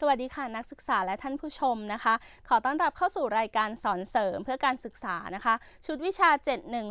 สวัสดีค่ะนักศึกษาและท่านผู้ชมนะคะ ขอต้อนรับเข้าสู่รายการสอนเสริมเพื่อการศึกษานะคะ ชุดวิชา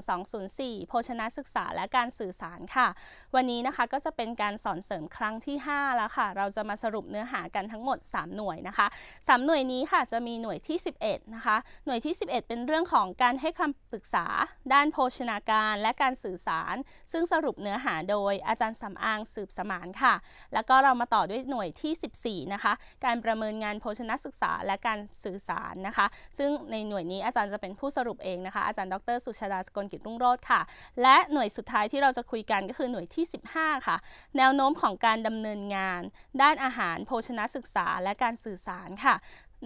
71204 โภชนะศึกษาและการสื่อสารค่ะ วันนี้นะคะก็จะเป็นการสอนเสริมครั้งที่ 5 แล้วค่ะ เราจะมาสรุปเนื้อหากันทั้งหมด 3 หน่วยนะคะ3หน่วยนี้ค่ะจะมีหน่วยที่11 นะคะ หน่วยที่ 11 เป็นเรื่องของการให้คำปรึกษาด้านโภชนาการและการสื่อสาร ซึ่งสรุปเนื้อหาโดย อาจารย์สำอางสืบสมานค่ะ แล้วก็เรามาต่อด้วยหน่วยที่ 14 นะคะการประเมินงานโภชนศึกษาและการสื่อสารนะคะ ซึ่งในหน่วยนี้อาจารย์จะเป็นผู้สรุปเองนะคะ อาจารย์ดรสุชาดาสกลกิจรุ่งโรธค่ะ และหน่วยสุดท้ายที่เราจะคุยกันก็คือหน่วยที่ 15 ค่ะ แนวโน้มของการดำเนินงาน ด้านอาหารโภชนศึกษาและการสื่อสารค่ะ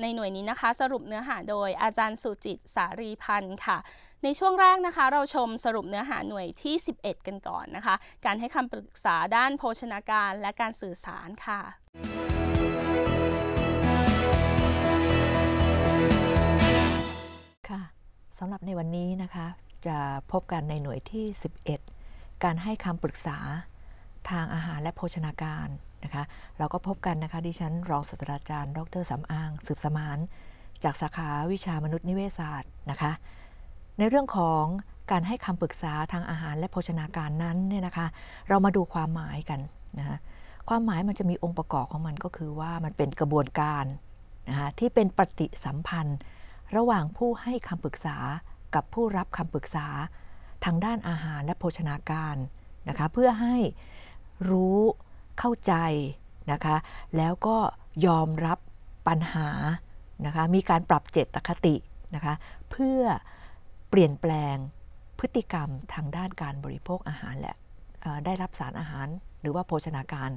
ในหน่วยนี้นะคะสรุปเนื้อหาโดยอาจารย์สุจิตสารีพันธ์ค่ะ ในช่วงแรกนะคะ เราชมสรุปเนื้อหาหน่วยที่ 11 กันก่อนนะคะ การให้คำปรึกษาด้านโภชนาการและการสื่อสารค่ะค่ะสำหรับในวันนี้นะคะจะพบกันในหน่วยที่ 11 การให้คำปรึกษาทางอาหารและโภชนาการนะคะเราก็พบกันนะคะดิฉันรองศาสตราจารย์ ดรสำอางสืบสมาน จากสาขาวิชามนุษย์นิเวศศาสตร์นะคะในเรื่องของการให้คำปรึกษาทางอาหารและโภชนาการนั้นเนี่ยนะคะเรามาดูความหมายกันนะคะความหมายมันจะมีองค์ประกอบของมันก็คือว่ามันเป็นกระบวนการนะคะที่เป็นปฏิสัมพันธ์ระหว่างผู้ให้คำปรึกษากับผู้รับคำปรึกษาทางด้านอาหาร และโภชนาการนะคะเพื่อให้รู้เข้าใจนะคะแล้วก็ยอมรับปัญหานะคะมีการปรับเจตคตินะคะเพื่อเปลี่ยนแปลงพฤติกรรมทางด้านการบริโภคอาหารและได้รับสารอาหาร หรือว่าโภชนาการ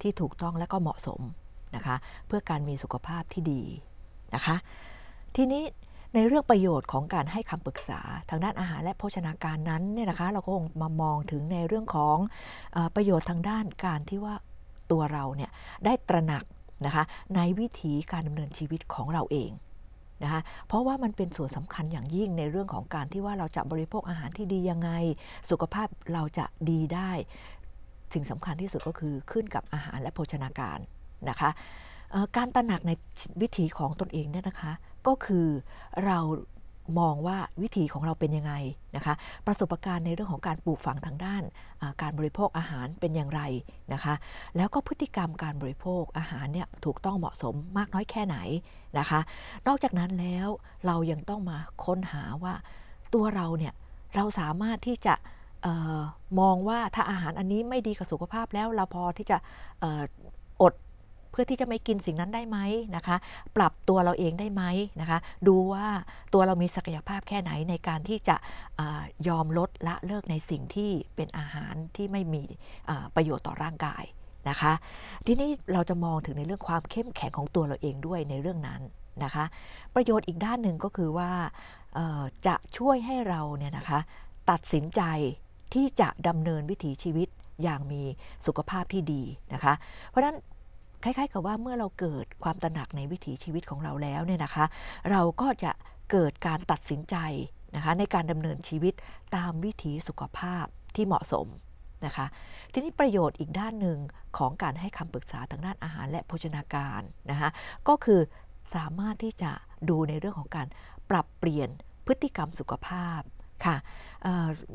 ที่ถูกต้องและก็เหมาะสมนะคะเพื่อการมีสุขภาพที่ดีนะคะทีนี้ในเรื่องประโยชน์ของการให้คำปรึกษา ทางด้านอาหารและโภชนาการนั้นเนี่ยนะคะ เราก็คงมามองถึงในเรื่องของอประโยชน์ทางด้านการที่ว่าตัวเราเนี่ยได้ตระหนักนะคะในวิถีการดำเนินชีวิตของเราเองนะคะเพราะว่ามันเป็นส่วนสำคัญอย่างยิ่งในเรื่องของการที่ว่าเราจะบริโภคอาหารที่ดียังไง สุขภาพเราจะดีได้ สิ่งสำคัญที่สุดก็คือขึ้นกับอาหารและโภชนาการนะคะการตระหนักในวิถีของตนเองเนี่ยนะคะก็คือเรามองว่าวิถีของเราเป็นยังไงนะคะประสบการณ์ในเรื่องของการปลูกฝังทางด้านการบริโภคอาหารเป็นอย่างไรนะคะแล้วก็พฤติกรรมการบริโภคอาหารเนี่ยถูกต้องเหมาะสมมากน้อยแค่ไหนนะคะ นอกจากนั้นแล้วเรายังต้องมาค้นหาว่าตัวเราเนี่ยเราสามารถที่จะออมองว่าถ้าอาหารอันนี้ไม่ดีกับสุขภาพแล้วเราพอที่จะออดพื่อที่จะไม่กินสิ่งนั้นได้ไหมนะคะ ปรับตัวเราเองได้ไหมนะคะ ดูว่าตัวเรามีศักยภาพแค่ไหนในการที่จะยอมลดละเลิกในสิ่งที่เป็นอาหารที่ไม่มีประโยชน์ต่อร่างกายนะคะ ทีนี้เราจะมองถึงในเรื่องความเข้มแข็งของตัวเราเองด้วยในเรื่องนั้นนะคะ ประโยชน์อีกด้านหนึ่งก็คือว่าจะช่วยให้เราเนี่ยนะคะตัดสินใจที่จะดำเนินวิถีชีวิตอย่างมีสุขภาพที่ดีนะคะ เพราะฉะนั้นคล้ายๆกับว่าเมื่อเราเกิดความตระหนักในวิถีชีวิตของเราแล้วเนี่ยนะคะเราก็จะเกิดการตัดสินใจนะคะในการดำเนินชีวิตตามวิถีสุขภาพที่เหมาะสมนะคะทีนี้ประโยชน์อีกด้านหนึ่งของการให้คำปรึกษาทางด้านอาหารและโภชนาการนะคะก็คือสามารถที่จะดูในเรื่องของการปรับเปลี่ยนพฤติกรรมสุขภาพค่ะเ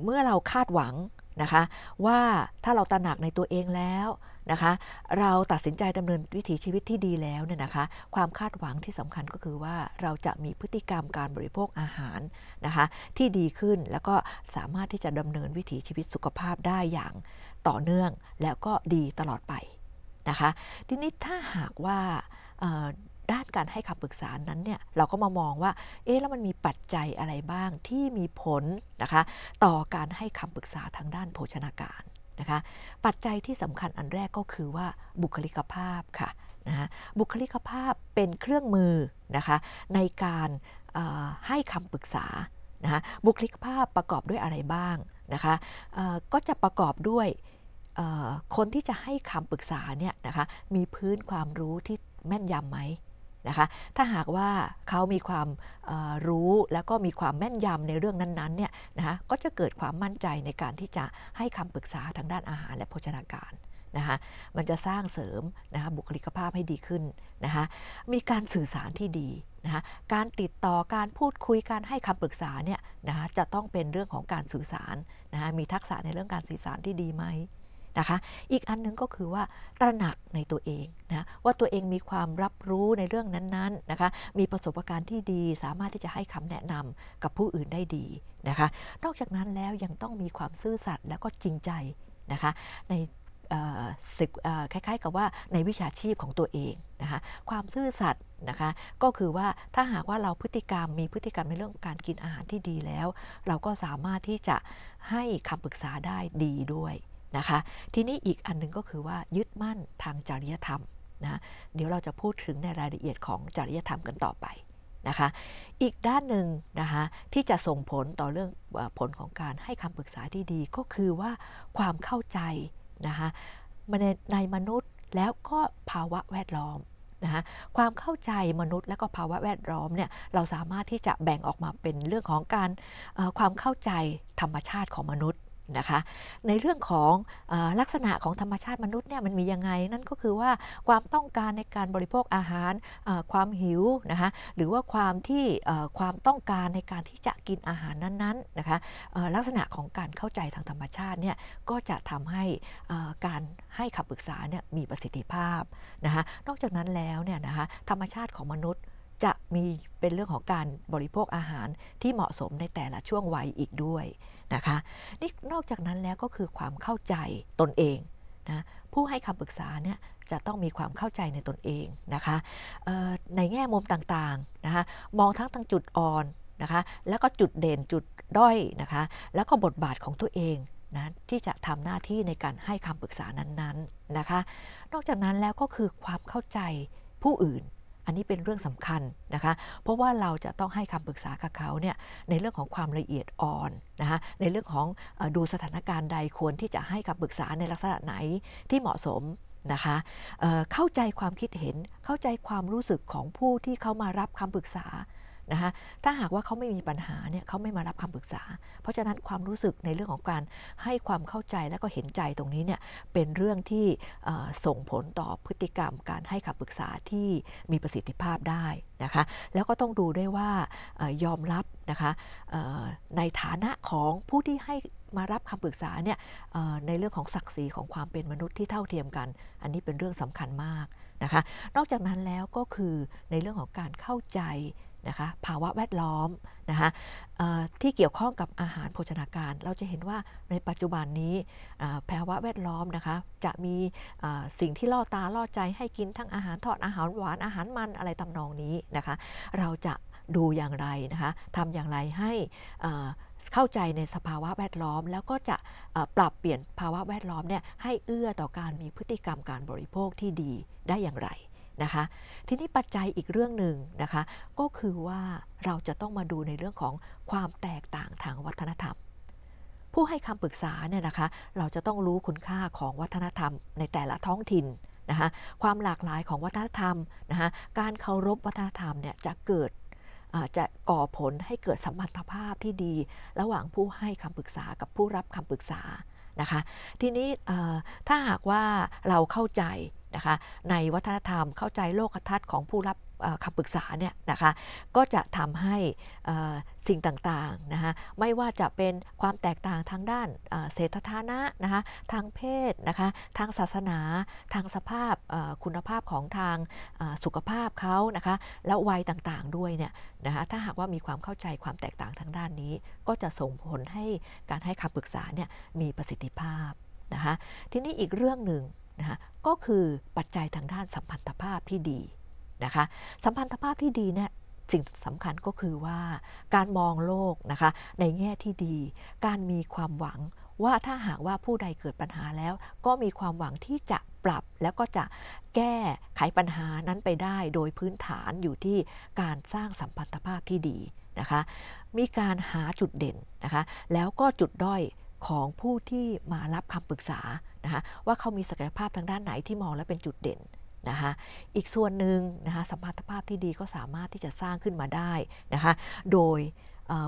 เมื่อเราคาดหวังนะคะว่าถ้าเราตระหนักในตัวเองแล้วนะคะเราตัดสินใจดำเนินวิถีชีวิตที่ดีแล้วเนี่ยนะคะความคาดหวังที่สำคัญก็คือว่าเราจะมีพฤติกรรมการบริโภคอาหารนะคะที่ดีขึ้นแล้วก็สามารถที่จะดำเนินวิถีชีวิตสุขภาพได้อย่างต่อเนื่อง แล้วก็ดีตลอดไปนะคะทีนี้ถ้าหากว่าด้านการให้คำปรึกษานั้นเนี่ยเราก็มามองว่าเอ๊ะแล้วมันมีปัจจัยอะไรบ้างที่มีผลนะคะต่อการให้คำปรึกษาทางด้านโภชนาการนะคะปัจจัยที่สำคัญอันแรกก็คือว่าบุคลิกภาพค่ะนะะบุคลิกภาพเป็นเครื่องมือนะคะในการให้คำปรึกษานะะบุคลิกภาพประกอบด้วยอะไรบ้างนะคะก็จะประกอบด้วยคนที่จะให้คำปรึกษาเนี่ยนะคะมีพื้นความรู้ที่แม่นยำไหมนะคะถ้าหากว่าเขามีความรู้แล้วก็มีความแม่นยำในเรื่องนั้นๆเนี่ยนะคะก็จะเกิดความมั่นใจในการที่จะให้คำปรึกษาทางด้านอาหารและโภชนาการนะคะมันจะสร้างเสริมนะคะบุคลิกภาพให้ดีขึ้นนะคะมีการสื่อสารที่ดีนะคะการติดต่อการพูดคุยการให้คำปรึกษาเนี่ยนะคะจะต้องเป็นเรื่องของการสื่อสารนะคะมีทักษะในเรื่องการสื่อสารที่ดีไหมนะคะอีกอันนึงก็คือว่าตระหนักในตัวเองนะว่าตัวเองมีความรับรู้ในเรื่องนั้นๆนะคะ มีประสบการณ์ที่ดีสามารถที่จะให้คำแนะนำกับผู้อื่นได้ดีนะคะ นอกจากนั้นแล้วยังต้องมีความซื่อสัตย์แล้วก็จริงใจนะคะในคล้ายๆกับว่าในวิชาชีพของตัวเองนะคะความซื่อสัตย์นะคะก็คือว่าถ้าหากว่าเราพฤติกรรมมีพฤติกรรมในเรื่องการกินอาหารที่ดีแล้ว เราก็สามารถที่จะให้คำปรึกษาได้ดีด้วยนะคะทีนี้อีกอันนึงก็คือว่ายึดมั่นทางจริยธรรมนะเดี๋ยวเราจะพูดถึงในรายละเอียดของจริยธรรมกันต่อไปนะคะอีกด้านหนึ่งนะคะที่จะส่งผลต่อเรื่องผลของการให้คำปรึกษาที่ดี ก็คือว่าความเข้าใจนะคะในมนุษย์แล้วก็ภาวะแวดล้อมนะคะความเข้าใจมนุษย์และก็ภาวะแวดล้อมเนี่ยเราสามารถที่จะแบ่งออกมาเป็นเรื่องของการความเข้าใจธรรมชาติของมนุษย์นะคะในเรื่องของอลักษณะของธรรมชาติมนุษย์เนี่ยมันมียังไงนั่นก็คือว่าความต้องการในการบริโภคอาหารความหิวนะคะหรือว่าความที่ความต้องการในการที่จะกินอาหารนั้นๆนะคะลักษณะของการเข้าใจทางธรรมชาติเนี่ยก็จะทำให้การให้คำปรึกษาเนี่ยมีประสิทธิภาพนะคะนอกจากนั้นแล้วเนี่ยนะคะธรรมชาติของมนุษย์จะมีเป็นเรื่องของการบริโภคอาหารที่เหมาะสมในแต่ละช่วงวัยอีกด้วยนะคะนี่นอกจากนั้นแล้วก็คือความเข้าใจตนเองนะผู้ให้คำปรึกษาเนี่ยจะต้องมีความเข้าใจในตนเองนะคะในแง่มุมต่างๆนะคะมองทั้งทางจุดอ่อนนะคะแล้วก็จุดเด่นจุด ด้อยนะคะแล้วก็บทบาทของตัวเองนะที่จะทำหน้าที่ในการให้คำปรึกษานั้นๆนะคะนอกจากนั้นแล้วก็คือความเข้าใจผู้อื่นอันนี้เป็นเรื่องสำคัญนะคะ เพราะว่าเราจะต้องให้คำปรึกษากับเขาเนี่ยในเรื่องของความละเอียดอ่อนนะคะในเรื่องของดูสถานการณ์ใดควรที่จะให้คำปรึกษาในลักษณะไหนที่เหมาะสมนะคะเเข้าใจความคิดเห็น เข้าใจความรู้สึกของผู้ที่เขามารับคำปรึกษานะคะถ้าหากว่าเขาไม่มีปัญหาเนี่ยเขาไม่มารับคำปรึกษา เพราะฉะนั้นความรู้สึกในเรื่องของการให้ความเข้าใจและก็เห็นใจตรงนี้เนี่ยเป็นเรื่องที่ส่งผลต่อพฤติกรรม การให้คำปรึกษาที่มีประสิทธิภาพได้นะคะ แล้วก็ต้องดูด้วยว่ายอมรับนะคะในฐานะของผู้ที่ให้มารับคำปรึกษาเนี่ยในเรื่องของศักดิ์ศรีของความเป็นมนุษย์ที่เท่าเทียมกัน อันนี้เป็นเรื่องสำคัญมากนะคะ นอกจากนั้นแล้วก็คือในเรื่องของการเข้าใจนะคะภาวะแวดล้อมนะคะที่เกี่ยวข้องกับอาหารโภชนาการ เราจะเห็นว่าในปัจจุบันนี้ภาวะแวดล้อมนะคะจะมีสิ่งที่ล่อตาล่อใจให้กินทั้งอาหารทอดอาหารหวานอาหารมันอะไรตำนองนี้นะคะเราจะดูอย่างไรนะคะทำอย่างไรให้เข้าใจในสภาวะแวดล้อม แล้วก็จะปรับเปลี่ยนภาวะแวดล้อมเนี่ยให้เอื้อต่อการมีพฤติกรรมการบริโภคที่ดีได้อย่างไรนะคะทีนี้ปัจจัยอีกเรื่องหนึ่งนะคะก็คือว่าเราจะต้องมาดูในเรื่องของความแตกต่างทางวัฒนธรรม ผู้ให้คำปรึกษาเนี่ยนะคะเราจะต้องรู้คุณค่าของวัฒนธรรมในแต่ละท้องถิ่นนะคะความหลากหลายของวัฒนธรรมนะคะการเคารพวัฒนธรรมเนี่ยจะเกิดจะก่อผลให้เกิดสัมพันธภาพที่ดี ระหว่างผู้ให้คำปรึกษากับผู้รับคำปรึกษานะคะทีนี้ถ้าหากว่าเราเข้าใจนะคะในวัฒนธรรมเข้าใจโลกทัศน์ของผู้รับคำปรึกษาเนี่ยนะคะก็จะทำให้สิ่งต่างๆนะคะไม่ว่าจะเป็นความแตกต่างทางด้านเศรษฐฐานะนะคะทางเพศนะคะทางศาสนาทางสภาพคุณภาพของทางสุขภาพเขานะคะแล้ววัยต่างๆด้วยเนี่ยนะคะถ้าหากว่ามีความเข้าใจความแตกต่างทางด้านนี้ ก็จะส่งผลให้การให้คำปรึกษาเนี่ยมีประสิทธิภาพนะคะทีนี้อีกเรื่องหนึ่งนะคะก็คือปัจจัยทางด้านสัมพันธภาพที่ดีนะคะสัมพันธภาพที่ดีเนี่ยสิ่งสำคัญก็คือว่า การมองโลกนะคะในแง่ที่ดี การมีความหวังว่าถ้าหากว่าผู้ใดเกิดปัญหาแล้ว ก็มีความหวังที่จะปรับ แล้วก็จะแก้ไขปัญหานั้นไปได้ โดยพื้นฐานอยู่ที่การสร้างสัมพันธภาพที่ดีนะคะมีการหาจุดเด่นนะคะแล้วก็จุดด้อยของผู้ที่มารับคำปรึกษานะคะว่าเขามีศักยภาพทางด้านไหนที่มองและเป็นจุดเด่นนะคะอีกส่วนหนึ่งนะคะสมรรถภาพที่ดีก็สามารถที่จะสร้างขึ้นมาได้นะคะโดย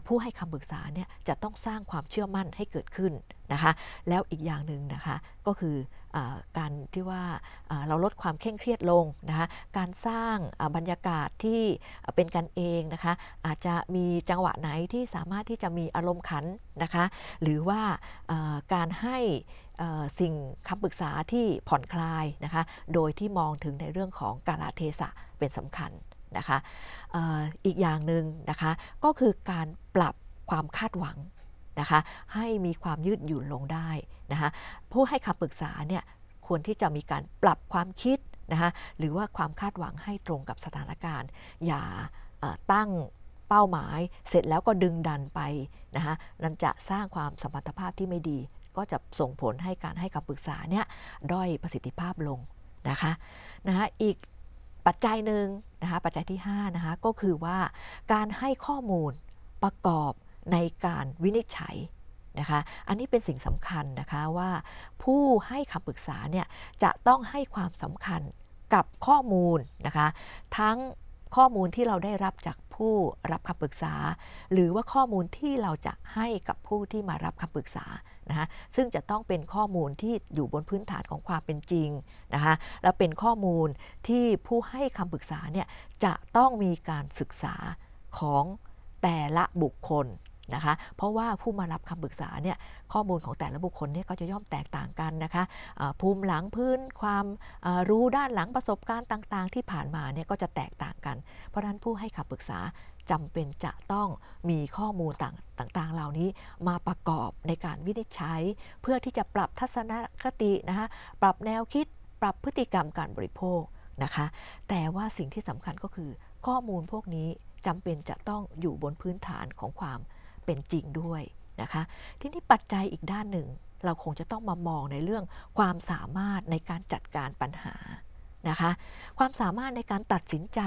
ผู้ให้คำปรึกษาเนี่ยจะต้องสร้างความเชื่อมั่นให้เกิดขึ้นนะคะแล้วอีกอย่างหนึ่งนะคะก็คืออการที่ว่าเราลดความเคร่งเครียดลงนะคะการสร้างบรรยากาศที่เป็นกันเองนะคะ อาจจะมีจังหวะไหนที่สามารถที่จะมีอารมณ์ขันนะคะ หรือว่าการให้สิ่งคำปรึกษาที่ผ่อนคลายนะคะ โดยที่มองถึงในเรื่องของกาลเทศะเป็นสำคัญนะคะอีกอย่างหนึ่งนะคะก็คือการปรับความคาดหวังนะคะให้มีความยืดหยุ่นลงได้นะคะผู้ให้คำปรึกษาเนี่ยควรที่จะมีการปรับความคิดนะคะหรือว่าความคาดหวังให้ตรงกับสถานการณ์ อย่าตั้งเป้าหมายเสร็จแล้วก็ดึงดันไปนะคะนั่นจะสร้างความสมรรถภาพที่ไม่ดีก็จะส่งผลให้การให้คำปรึกษาเนี่ยด้อยประสิทธิภาพลงนะคะ นะคะอีกปัจจัยหนึ่งนะคะปัจจัยที่5นะคะ ก็คือว่าการให้ข้อมูลประกอบในการวินิจฉัยนะคะ อันนี้เป็นสิ่งสำคัญนะคะว่า ผู้ให้คำปรึกษาเนี่ยจะต้องให้ความสำคัญกับข้อมูลนะคะ ทั้งข้อมูลที่เราได้รับจากผู้รับคำปรึกษา หรือว่าข้อมูลที่เราจะให้กับผู้ที่มารับคำปรึกษานะคะซึ่งจะต้องเป็นข้อมูลที่อยู่บนพื้นฐานของความเป็นจริงนะคะและเป็นข้อมูลที่ผู้ให้คำปรึกษาเนี่ยจะต้องมีการศึกษาของแต่ละบุคคลนะคะ เพราะว่าผู้มารับคำปรึกษาเนี่ยข้อมูลของแต่ละบุคคลเนี่ยก็จะย่อมแตกต่างกันนะคะภูมิหลังพื้นความรู้ด้านหลังประสบการณ์ต่างๆ ที่ผ่านมาเนี่ยก็จะแตกต่างกัน เพราะฉะนั้นผู้ให้คำปรึกษาจำเป็นจะต้องมีข้อมูลต่าง ๆ เหล่านี้มาประกอบในการวินิจฉัยเพื่อที่จะปรับทัศนคตินะคะปรับแนวคิดปรับพฤติกรรมการบริโภคนะคะ แต่ว่าสิ่งที่สำคัญก็คือ ข้อมูลพวกนี้จำเป็นจะต้องอยู่บนพื้นฐานของความเป็นจริงด้วยนะคะ ที่นี้ปัจจัยอีกด้านหนึ่ง เราคงจะต้องมามองในเรื่องความสามารถในการจัดการปัญหานะคะความสามารถในการตัดสินใจ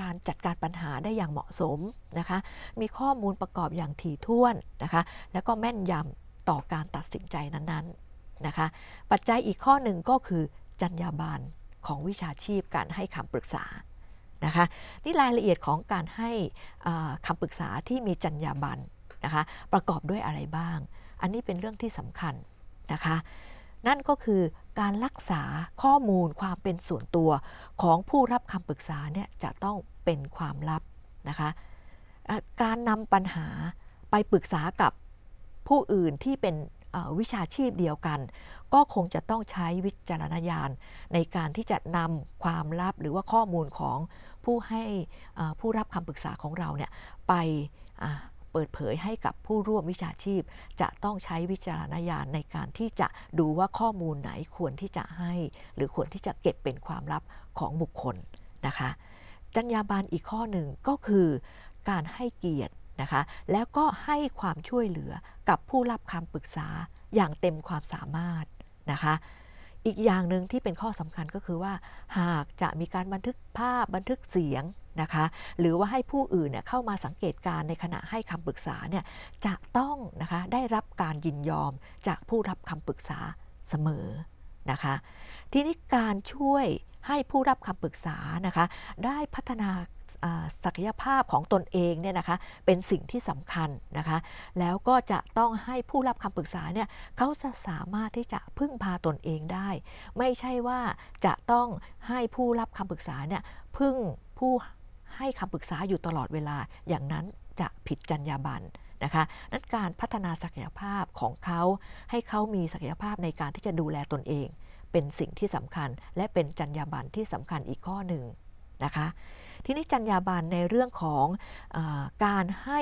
การจัดการปัญหาได้อย่างเหมาะสมนะคะมีข้อมูลประกอบอย่างถี่ถ้วนนะคะแล้วก็แม่นยำต่อการตัดสินใจนั้นๆนะคะปัจจัยอีกข้อหนึ่งก็คือ จรรยาบรรณของวิชาชีพการให้คำปรึกษานะคะนี่รายละเอียดของการให้คำปรึกษาที่มีจรรยาบรรณนะคะประกอบด้วยอะไรบ้าง อันนี้เป็นเรื่องที่สำคัญนะคะ นั่นก็คือการรักษาข้อมูลความเป็นส่วนตัวของผู้รับคำปรึกษาเนี่ยจะต้องเป็นความลับนะคะ การนำปัญหาไปปรึกษากับผู้อื่นที่เป็นวิชาชีพเดียวกัน ก็คงจะต้องใช้วิจารณญาณ ในการที่จะนำความลับหรือว่าข้อมูลของผู้ให้ผู้รับคำปรึกษาของเราเนี่ยไปเปิดเผยให้กับผู้ร่วมวิชาชีพ จะต้องใช้วิจารณญาณในการที่จะดูว่าข้อมูลไหนควรที่จะให้ หรือควรที่จะเก็บเป็นความลับของบุคคลนะคะ จรรยาบรรณอีกข้อหนึ่งก็คือ การให้เกียรตินะคะแล้วก็ให้ความช่วยเหลือกับผู้รับคำปรึกษาอย่างเต็มความสามารถนะคะอีกอย่างหนึ่งที่เป็นข้อสำคัญก็คือว่า หากจะมีการบันทึกภาพบันทึกเสียงนะคะหรือว่าให้ผู้อื่นเนี่ยเข้ามาสังเกตการในขณะให้คำปรึกษาเนี่ยจะต้องนะคะได้รับการยินยอมจากผู้รับคำปรึกษาเสมอนะคะทีนี้การช่วยให้ผู้รับคำปรึกษานะคะได้พัฒนาศักยภาพของตนเองเนี่ยนะคะเป็นสิ่งที่สำคัญนะคะแล้วก็จะต้องให้ผู้รับคำปรึกษาเนี่ยเขาจะสามารถที่จะพึ่งพาตนเองได้ ไม่ใช่ว่าจะต้องให้ผู้รับคำปรึกษาเนี่ยพึ่งผู้ให้คำปรึกษาอยู่ตลอดเวลา อย่างนั้นจะผิดจรรยาบรรณนะคะนั้นการพัฒนาศักยภาพของเขาให้เขามีศักยภาพในการที่จะดูแลตนเอง เป็นสิ่งที่สำคัญและเป็นจรรยาบรรณที่สำคัญอีกข้อหนึ่งนะคะ ทีนี้จรรยาบรรณในเรื่องของอการให้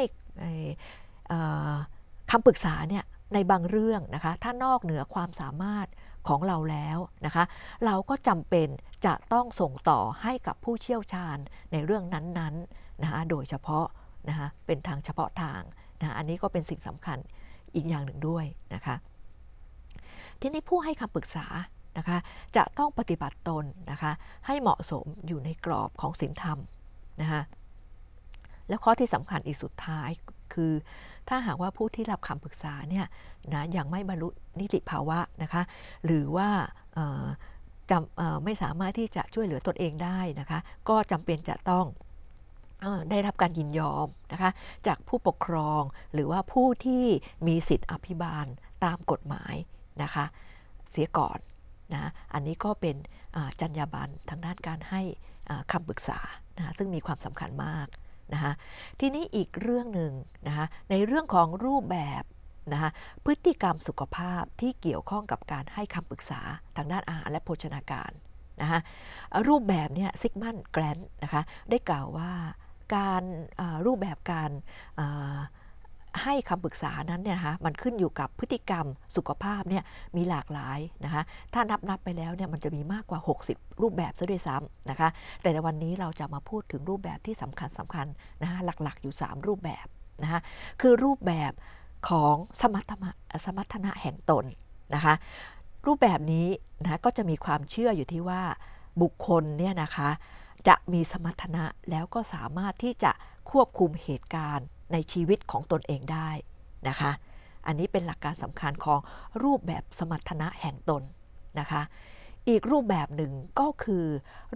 คำปรึกษาเนี่ยในบางเรื่องนะคะ ถ้านอกเหนือความสามารถของเราแล้วนะคะ เราก็จำเป็นจะต้องส่งต่อให้กับผู้เชี่ยวชาญในเรื่องนั้นๆนะคะโดยเฉพาะนะคะเป็นทางเฉพาะทางนะะอันนี้ก็เป็นสิ่งสำคัญอีกอย่างหนึ่งด้วยนะคะ ทีนี้ผู้ให้คำปรึกษานะคะ จะต้องปฏิบัติตนนะคะ ให้เหมาะสมอยู่ในกรอบของศีลธรรมนะคะและข้อที่สำคัญอีกสุดท้ายคือถ้าหากว่าผู้ที่รับคำปรึกษาเนี่ยนะยังไม่บรรลุนิติภาวะนะคะหรือว่าจำไม่สามารถที่จะช่วยเหลือตนเองได้นะคะก็จำเป็นจะต้องได้รับการยินยอมนะคะจากผู้ปกครองหรือว่าผู้ที่มีสิทธิอภิบาลตามกฎหมายนะคะเสียก่อนนะอันนี้ก็เป็นจรรยาบรรณทางด้านการให้คำปรึกษานะซึ่งมีความสำคัญมากนะคะทีนี้อีกเรื่องหนึ่งนะคะในเรื่องของรูปแบบนะคะพฤติกรรมสุขภาพที่เกี่ยวข้องกับการให้คำปรึกษา ทางด้านอาหารและโภชนาการนะคะรูปแบบเนี่ยซิกมันแกรนนะคะได้กล่าวว่าการรูปแบบการให้คำปรึกษานั้นเนี่ยฮะคะมันขึ้นอยู่กับพฤติกรรมสุขภาพเนี่ย มีหลากหลายนะคะถ้านับนับไปแล้วเนี่ย มันจะมีมากกว่า 60 รูปแบบซะด้วยซ้ำนะคะ แต่ในวันนี้เราจะมาพูดถึงรูปแบบที่สำคัญสำคัญนะคะหลักๆอยู่ 3 รูปแบบนะคะคือรูปแบบของสมรรถสมรรถนะแห่งตนนะคะ รูปแบบนี้นะ ก็จะมีความเชื่ออยู่ที่ว่าบุคคลเนี่ยนะคะ จะมีสมรรถนะแล้วก็สามารถที่จะควบคุมเหตุการณ์ในชีวิตของตนเองได้นะคะ อันนี้เป็นหลักการสำคัญของรูปแบบสมรรถนะแห่งตนนะคะ อีกรูปแบบหนึ่งก็คือ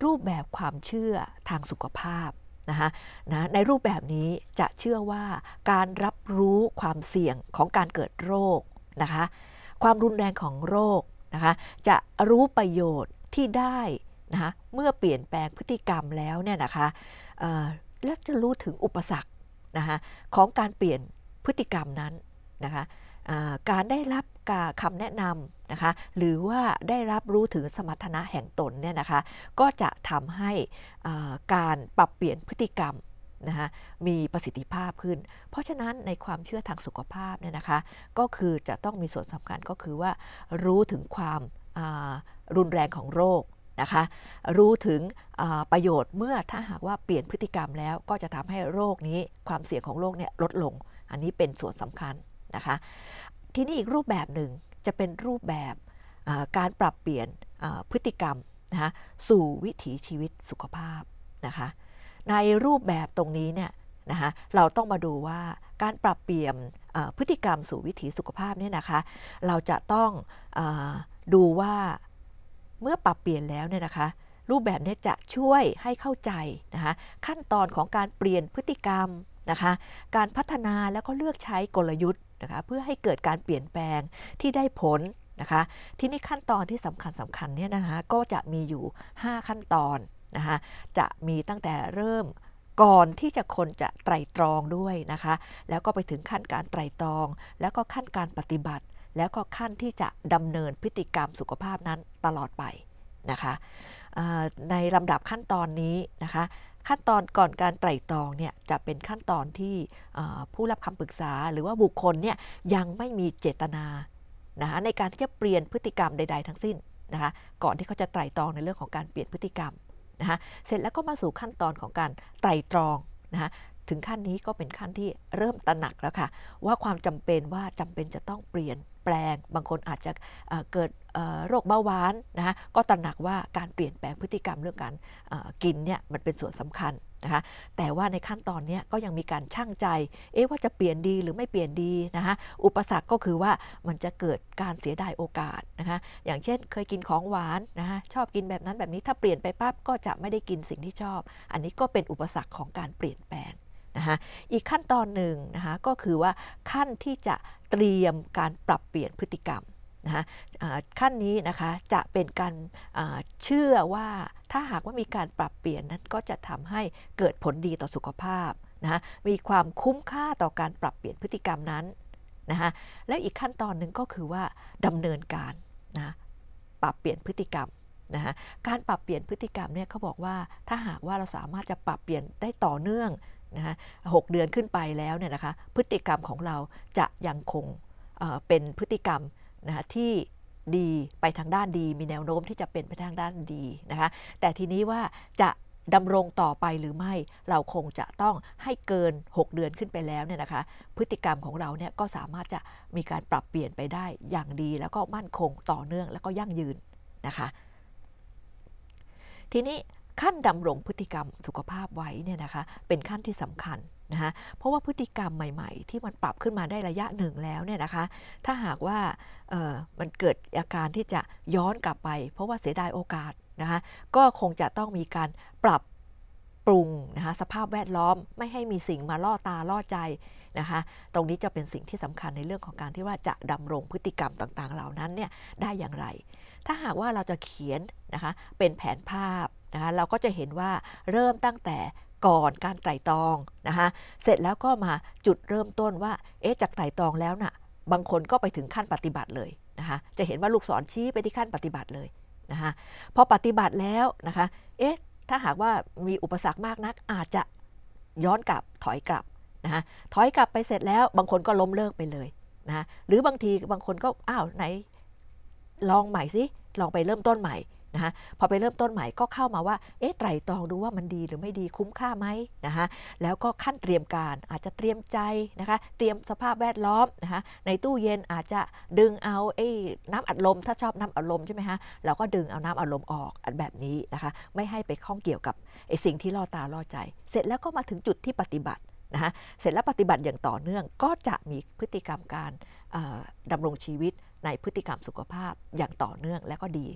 รูปแบบความเชื่อทางสุขภาพ นะคะะในรูปแบบนี้จะเชื่อว่าการรับรู้ความเสี่ยงของการเกิดโรคนะคะ ความรุนแรงของโรคนะคะ จะรู้ประโยชน์ที่ได้นะคะเมื่อเปลี่ยนแปลงพฤติกรรมแล้วเนี่ยนะคะและจะรู้ถึงอุปสรรคนะคะของการเปลี่ยนพฤติกรรมนั้นนะคะการได้รับคำแนะนำนะคะหรือว่าได้รับรู้ถึงสมรรถนะแห่งตนเนี่ยนะคะ ก็จะทำให้การปรับเปลี่ยนพฤติกรรมนะะมีประสิทธิภาพขึ้น เพราะฉะนั้นในความเชื่อทางสุขภาพเนี่ยนะคะ ก็คือจะต้องมีส่วนสำคัญก็คือว่ารู้ถึงความรุนแรงของโรคนะคะรู้ถึงประโยชน์เมื่อถ้าหากว่าเปลี่ยนพฤติกรรมแล้วก็จะทำให้โรคนี้ความเสี่ยงของโรคเนี่ยลดลงอันนี้เป็นส่วนสำคัญนะคะที่นี่อีกรูปแบบหนึ่งจะเป็นรูปแบบการปรับเปลี่ยนพฤติกรรมนะคะสู่วิถีชีวิตสุขภาพนะคะในรูปแบบตรงนี้เนี่ยนะคะเราต้องมาดูว่าการปรับเปลี่ยนพฤติกรรมสู่วิถีสุขภาพเนี่ยนะคะเราจะต้องอดูว่าเมื่อปรับเปลี่ยนแล้วเนี่ยนะคะ รูปแบบนี้จะช่วยให้เข้าใจนะคะขั้นตอนของการเปลี่ยนพฤติกรรมนะคะการพัฒนาแล้วก็เลือกใช้กลยุทธ์นะคะเพื่อให้เกิดการเปลี่ยนแปลงที่ได้ผลนะคะที่นี่ขั้นตอนที่สำคัญสำคัญเนี่ยนะคะก็จะมีอยู่ 5 ขั้นตอนนะคะจะมีตั้งแต่เริ่มก่อนที่จะคนจะไตรตรองด้วยนะคะแล้วก็ไปถึงขั้นการไตรตรองแล้วก็ขั้นการปฏิบัติแล้วก็ขั้นที่จะดำเนินพฤติกรรมสุขภาพนั้นตลอดไปนะคะในลำดับขั้นตอนนี้นะคะขั้นตอนก่อนการไตร่ตรองเนี่ยจะเป็นขั้นตอนที่ผู้รับคำปรึกษา หรือว่าบุคคลเนี่ยยังไม่มีเจตนานะคะในการที่จะเปลี่ยนพฤติกรรมใดๆ ทั้งสิ้นนะคะก่อนที่เขาจะไตร่ตรองในเรื่องของการเปลี่ยนพฤติกรรมนะคะเสร็จแล้วก็มาสู่ขั้นตอนของการไตร่ตรองนะคะถึงขั้นนี้ก็เป็นขั้นที่เริ่มตระหนักแล้วค่ะว่าความจำเป็นว่าจำเป็นจะต้องเปลี่ยนปลงบางคนอาจจะเกิดโรคเบาหวานนะคะก็ตระหนักว่าการเปลี่ยนแปลงพฤติกรรมเรื่องการกินเนี่ยมันเป็นส่วนสำคัญนะคะแต่ว่าในขั้นตอนนี้ก็ยังมีการช่างใจ เอ๊ะว่าจะเปลี่ยนดีหรือไม่เปลี่ยนดีนะคะอุปสรรคก็คือว่ามันจะเกิดการเสียดายโอกาสนะคะอย่างเช่นเคยกินของหวานนะคะชอบกินแบบนั้นแบบนี้ ถ้าเปลี่ยนไปปั๊บก็จะไม่ได้กินสิ่งที่ชอบ อันนี้ก็เป็นอุปสรรคของการเปลี่ยนแปลงะคะอีกขั้นตอนหนึ่งนะคะก็คือว่าขั้นที่จะเตรียมการปรับเปลี่ยนพฤติกรรมนะะขั้นนี้นะคะจะเป็นการเชื่อว่าถ้าหากว่ามีการปรับเปลี่ยนนั้นก็จะทำให้เกิดผลดีต่อสุขภาพนะมีความคุ้มค่าต่อการปรับเปลี่ยนพฤติกรรมนั้นนะะแล้วอีกขั้นตอนหนึ่งก็คือว่าดำเนินการนะปรับเปลี่ยนพฤติกรรมนะะการปรับเปลี่ยนพฤติกรรมเนี่ยเขาบอกว่าถ้าหากว่าเราสามารถจะปรับเปลี่ยนได้ต่อเนื่องนะคะหเดือนขึ้นไปแล้วเนี่ยนะคะ พฤติกรรมของเราจะยังคงเป็นพฤติกรรมนะคะที่ดีไปทางด้านดี มีแนวโน้มที่จะเป็นไปทางด้านดีนะคะแต่ทีนี้ว่าจะดำรงต่อไปหรือไม่เราคงจะต้องให้เกิน 6 เดือนขึ้นไปแล้วเนี่ยนะคะพฤติกรรมของเราเนี่ยก็สามารถจะมีการปรับเปลี่ยนไปได้อย่างดีแล้วก็มั่นคงต่อเนื่องแล้วก็ยั่งยืนนะคะทีนี้ขั้นดำรงพฤติกรรมสุขภาพไว้เนี่ยนะคะเป็นขั้นที่สำคัญนะคะเพราะว่าพฤติกรรมใหม่ๆ ที่มันปรับขึ้นมาได้ระยะหนึ่งแล้วเนี่ยนะคะถ้าหากว่ามันเกิดอาการที่จะย้อนกลับไป เพราะว่าเสียดายโอกาสนะคะก็คงจะต้องมีการปรับปรุงนะคะสภาพแวดล้อม ไม่ให้มีสิ่งมาล่อตาล่อใจนะคะตรงนี้จะเป็นสิ่งที่สำคัญในเรื่องของการที่ว่าจะดำรงพฤติกรรมต่างๆเหล่านั้นเนี่ยได้อย่างไร ถ้าหากว่าเราจะเขียนนะคะเป็นแผนภาพนะคะเราก็จะเห็นว่าเริ่มตั้งแต่ก่อนการไต่ตองนะคะเสร็จแล้วก็มาจุดเริ่มต้นว่าเอ๊ะจากไต่ตองแล้วนะ่ะบางคนก็ไปถึงขั้นปฏิบัติเลยนะคะจะเห็นว่าลูกศรชี้ไปที่ขั้นปฏิบัติเลยนะคะพอปฏิบัติแล้วนะคะเอ๊ะถ้าหากว่ามีอุปสรรคมากนักอาจจะย้อนกลับถอยกลับนะคะถอยกลับไปเสร็จแล้วบางคนก็ล้มเลิกไปเลยนะะหรือบางทีบางคนก็อ้าวไหนลองใหม่สิลองไปเริ่มต้นใหม่นะคะพอไปเริ่มต้นใหม่ก็เข้ามาว่า เอ๊ะ ไตรตรองดูว่ามันดีหรือไม่ดีคุ้มค่าไหมนะคะแล้วก็ขั้นเตรียมการอาจจะเตรียมใจนะคะ เตรียมสภาพแวดล้อมนะคะในตู้เย็นอาจจะดึงเอาไอ้น้ำอัดลมถ้าชอบน้ำอัดลมใช่ไหมคะเราก็ดึงเอาน้ำอัดลมออกอันแบบนี้นะคะ ไม่ให้ไปข้องเกี่ยวกับไอ้สิ่งที่ล่อตาล่อใจ เสร็จแล้วก็มาถึงจุดที่ปฏิบัตินะคะเสร็จแล้วปฏิบัติอย่างต่อเนื่องก็จะมีพฤติกรรมการดำรงชีวิตในพฤติกรรมสุขภาพอย่างต่อเนื่องและก็ดี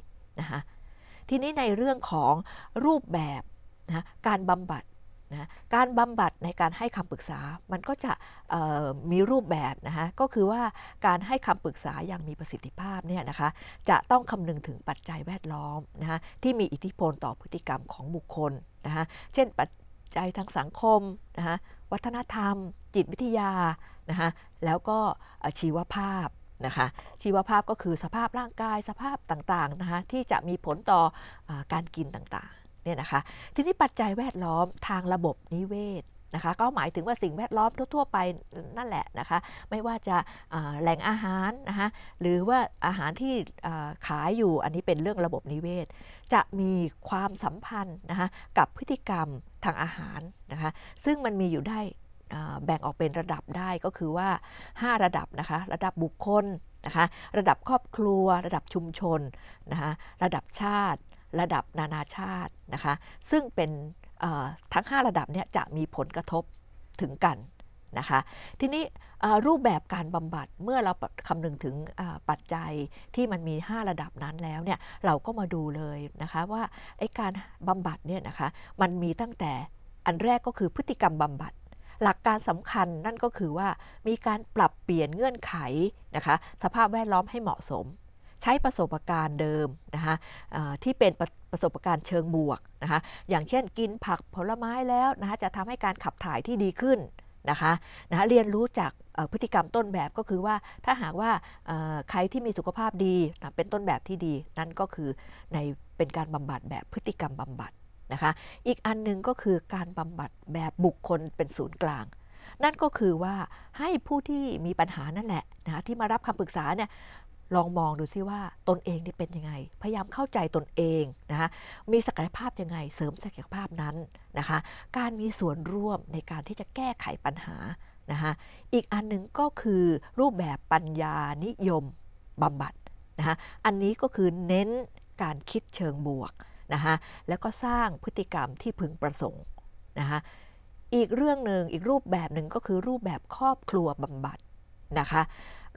นะคะทีนี้ในเรื่องของรูปแบบนะการบำบัดนะการบำบัดในการให้คำปรึกษา มันก็จะมีรูปแบบนะคะก็คือว่าการให้คำปรึกษาอย่างมีประสิทธิภาพเนี่ยนะคะ จะต้องคำนึงถึงปัจจัยแวดล้อมนะคะที่มีอิทธิพลต่อพฤติกรรมของบุคคลนะคะเช่นปัจจัยทางสังคมนะคะวัฒนธรรม จิตวิทยานะคะแล้วก็ชีวภาพนะคะชีวภาพก็คือสภาพร่างกายสภาพต่างๆนะคะที่จะมีผลต่ออการกินต่างๆเนี่ยนะคะทีนี้ปัจจัยแวดล้อมทางระบบนิเวศนะคะก็หมายถึงว่าสิ่งแวดล้อมทั่วๆไปนั่นแหละนะคะไม่ว่าจะแหล่งอาหารนะคะหรือว่าอาหารที่ขายอยู่อันนี้เป็นเรื่องระบบนิเวศ จะมีความสัมพันธ์นะคะกับพฤติกรรมทางอาหารนะคะซึ่งมันมีอยู่ได้แบ่งออกเป็นระดับได้ก็คือว่า 5 ระดับนะคะ ระดับบุคคลนะคะ ระดับครอบครัว ระดับชุมชนนะคะระดับชาติ ระดับนานาชาตินะคะ ซึ่งเป็นทั้ง 5 ระดับเนี่ยจะมีผลกระทบถึงกันนะคะ ทีนี้รูปแบบการบำบัด เมื่อเราคำนึงถึงปัจจัยที่มันมี 5 ระดับนั้นแล้วเนี่ย เราก็มาดูเลยนะคะว่าไอ้การบำบัดเนี่ยนะคะ มันมีตั้งแต่อันแรกก็คือพฤติกรรมบำบัดหลักการสำคัญนั่นก็คือว่ามีการปรับเปลี่ยนเงื่อนไขนะคะสภาพแวดล้อมให้เหมาะสม ใช้ประสบการณ์เดิมนะคะที่เป็นประประสบการณ์เชิงบวกนะคะอย่างเช่นกินผักผลไม้แล้วนะคะจะทำให้การขับถ่ายที่ดีขึ้นนะคะนะเรียนรู้จากพฤติกรรมต้นแบบก็คือว่าถ้าหากว่าใครที่มีสุขภาพดีนะเป็นต้นแบบที่ดี นั่นก็คือในเป็นการบำบัดแบบพฤติกรรมบำบัดนะคะอีกอันนึงก็คือการบำบัดแบบบุคคลเป็นศูนย์กลาง นั่นก็คือว่าให้ผู้ที่มีปัญหานั่นแหละนะที่มารับคำปรึกษาเนี่ยลองมองดูซิว่าตนเองนี่เป็นยังไง พยายามเข้าใจตนเองนะคะมีศักยภาพยังไงเสริมศักยภาพนั้นนะคะการมีส่วนร่วมในการที่จะแก้ไขปัญหานะคะอีกอันหนึ่งก็คือรูปแบบปัญญานิยมบำบัดนะคะอันนี้ก็คือเน้นการคิดเชิงบวกนะคะแล้วก็สร้างพฤติกรรมที่พึงประสงค์นะคะอีกเรื่องหนึ่งอีกรูปแบบหนึ่งก็คือรูปแบบครอบครัวบำบัดนะคะ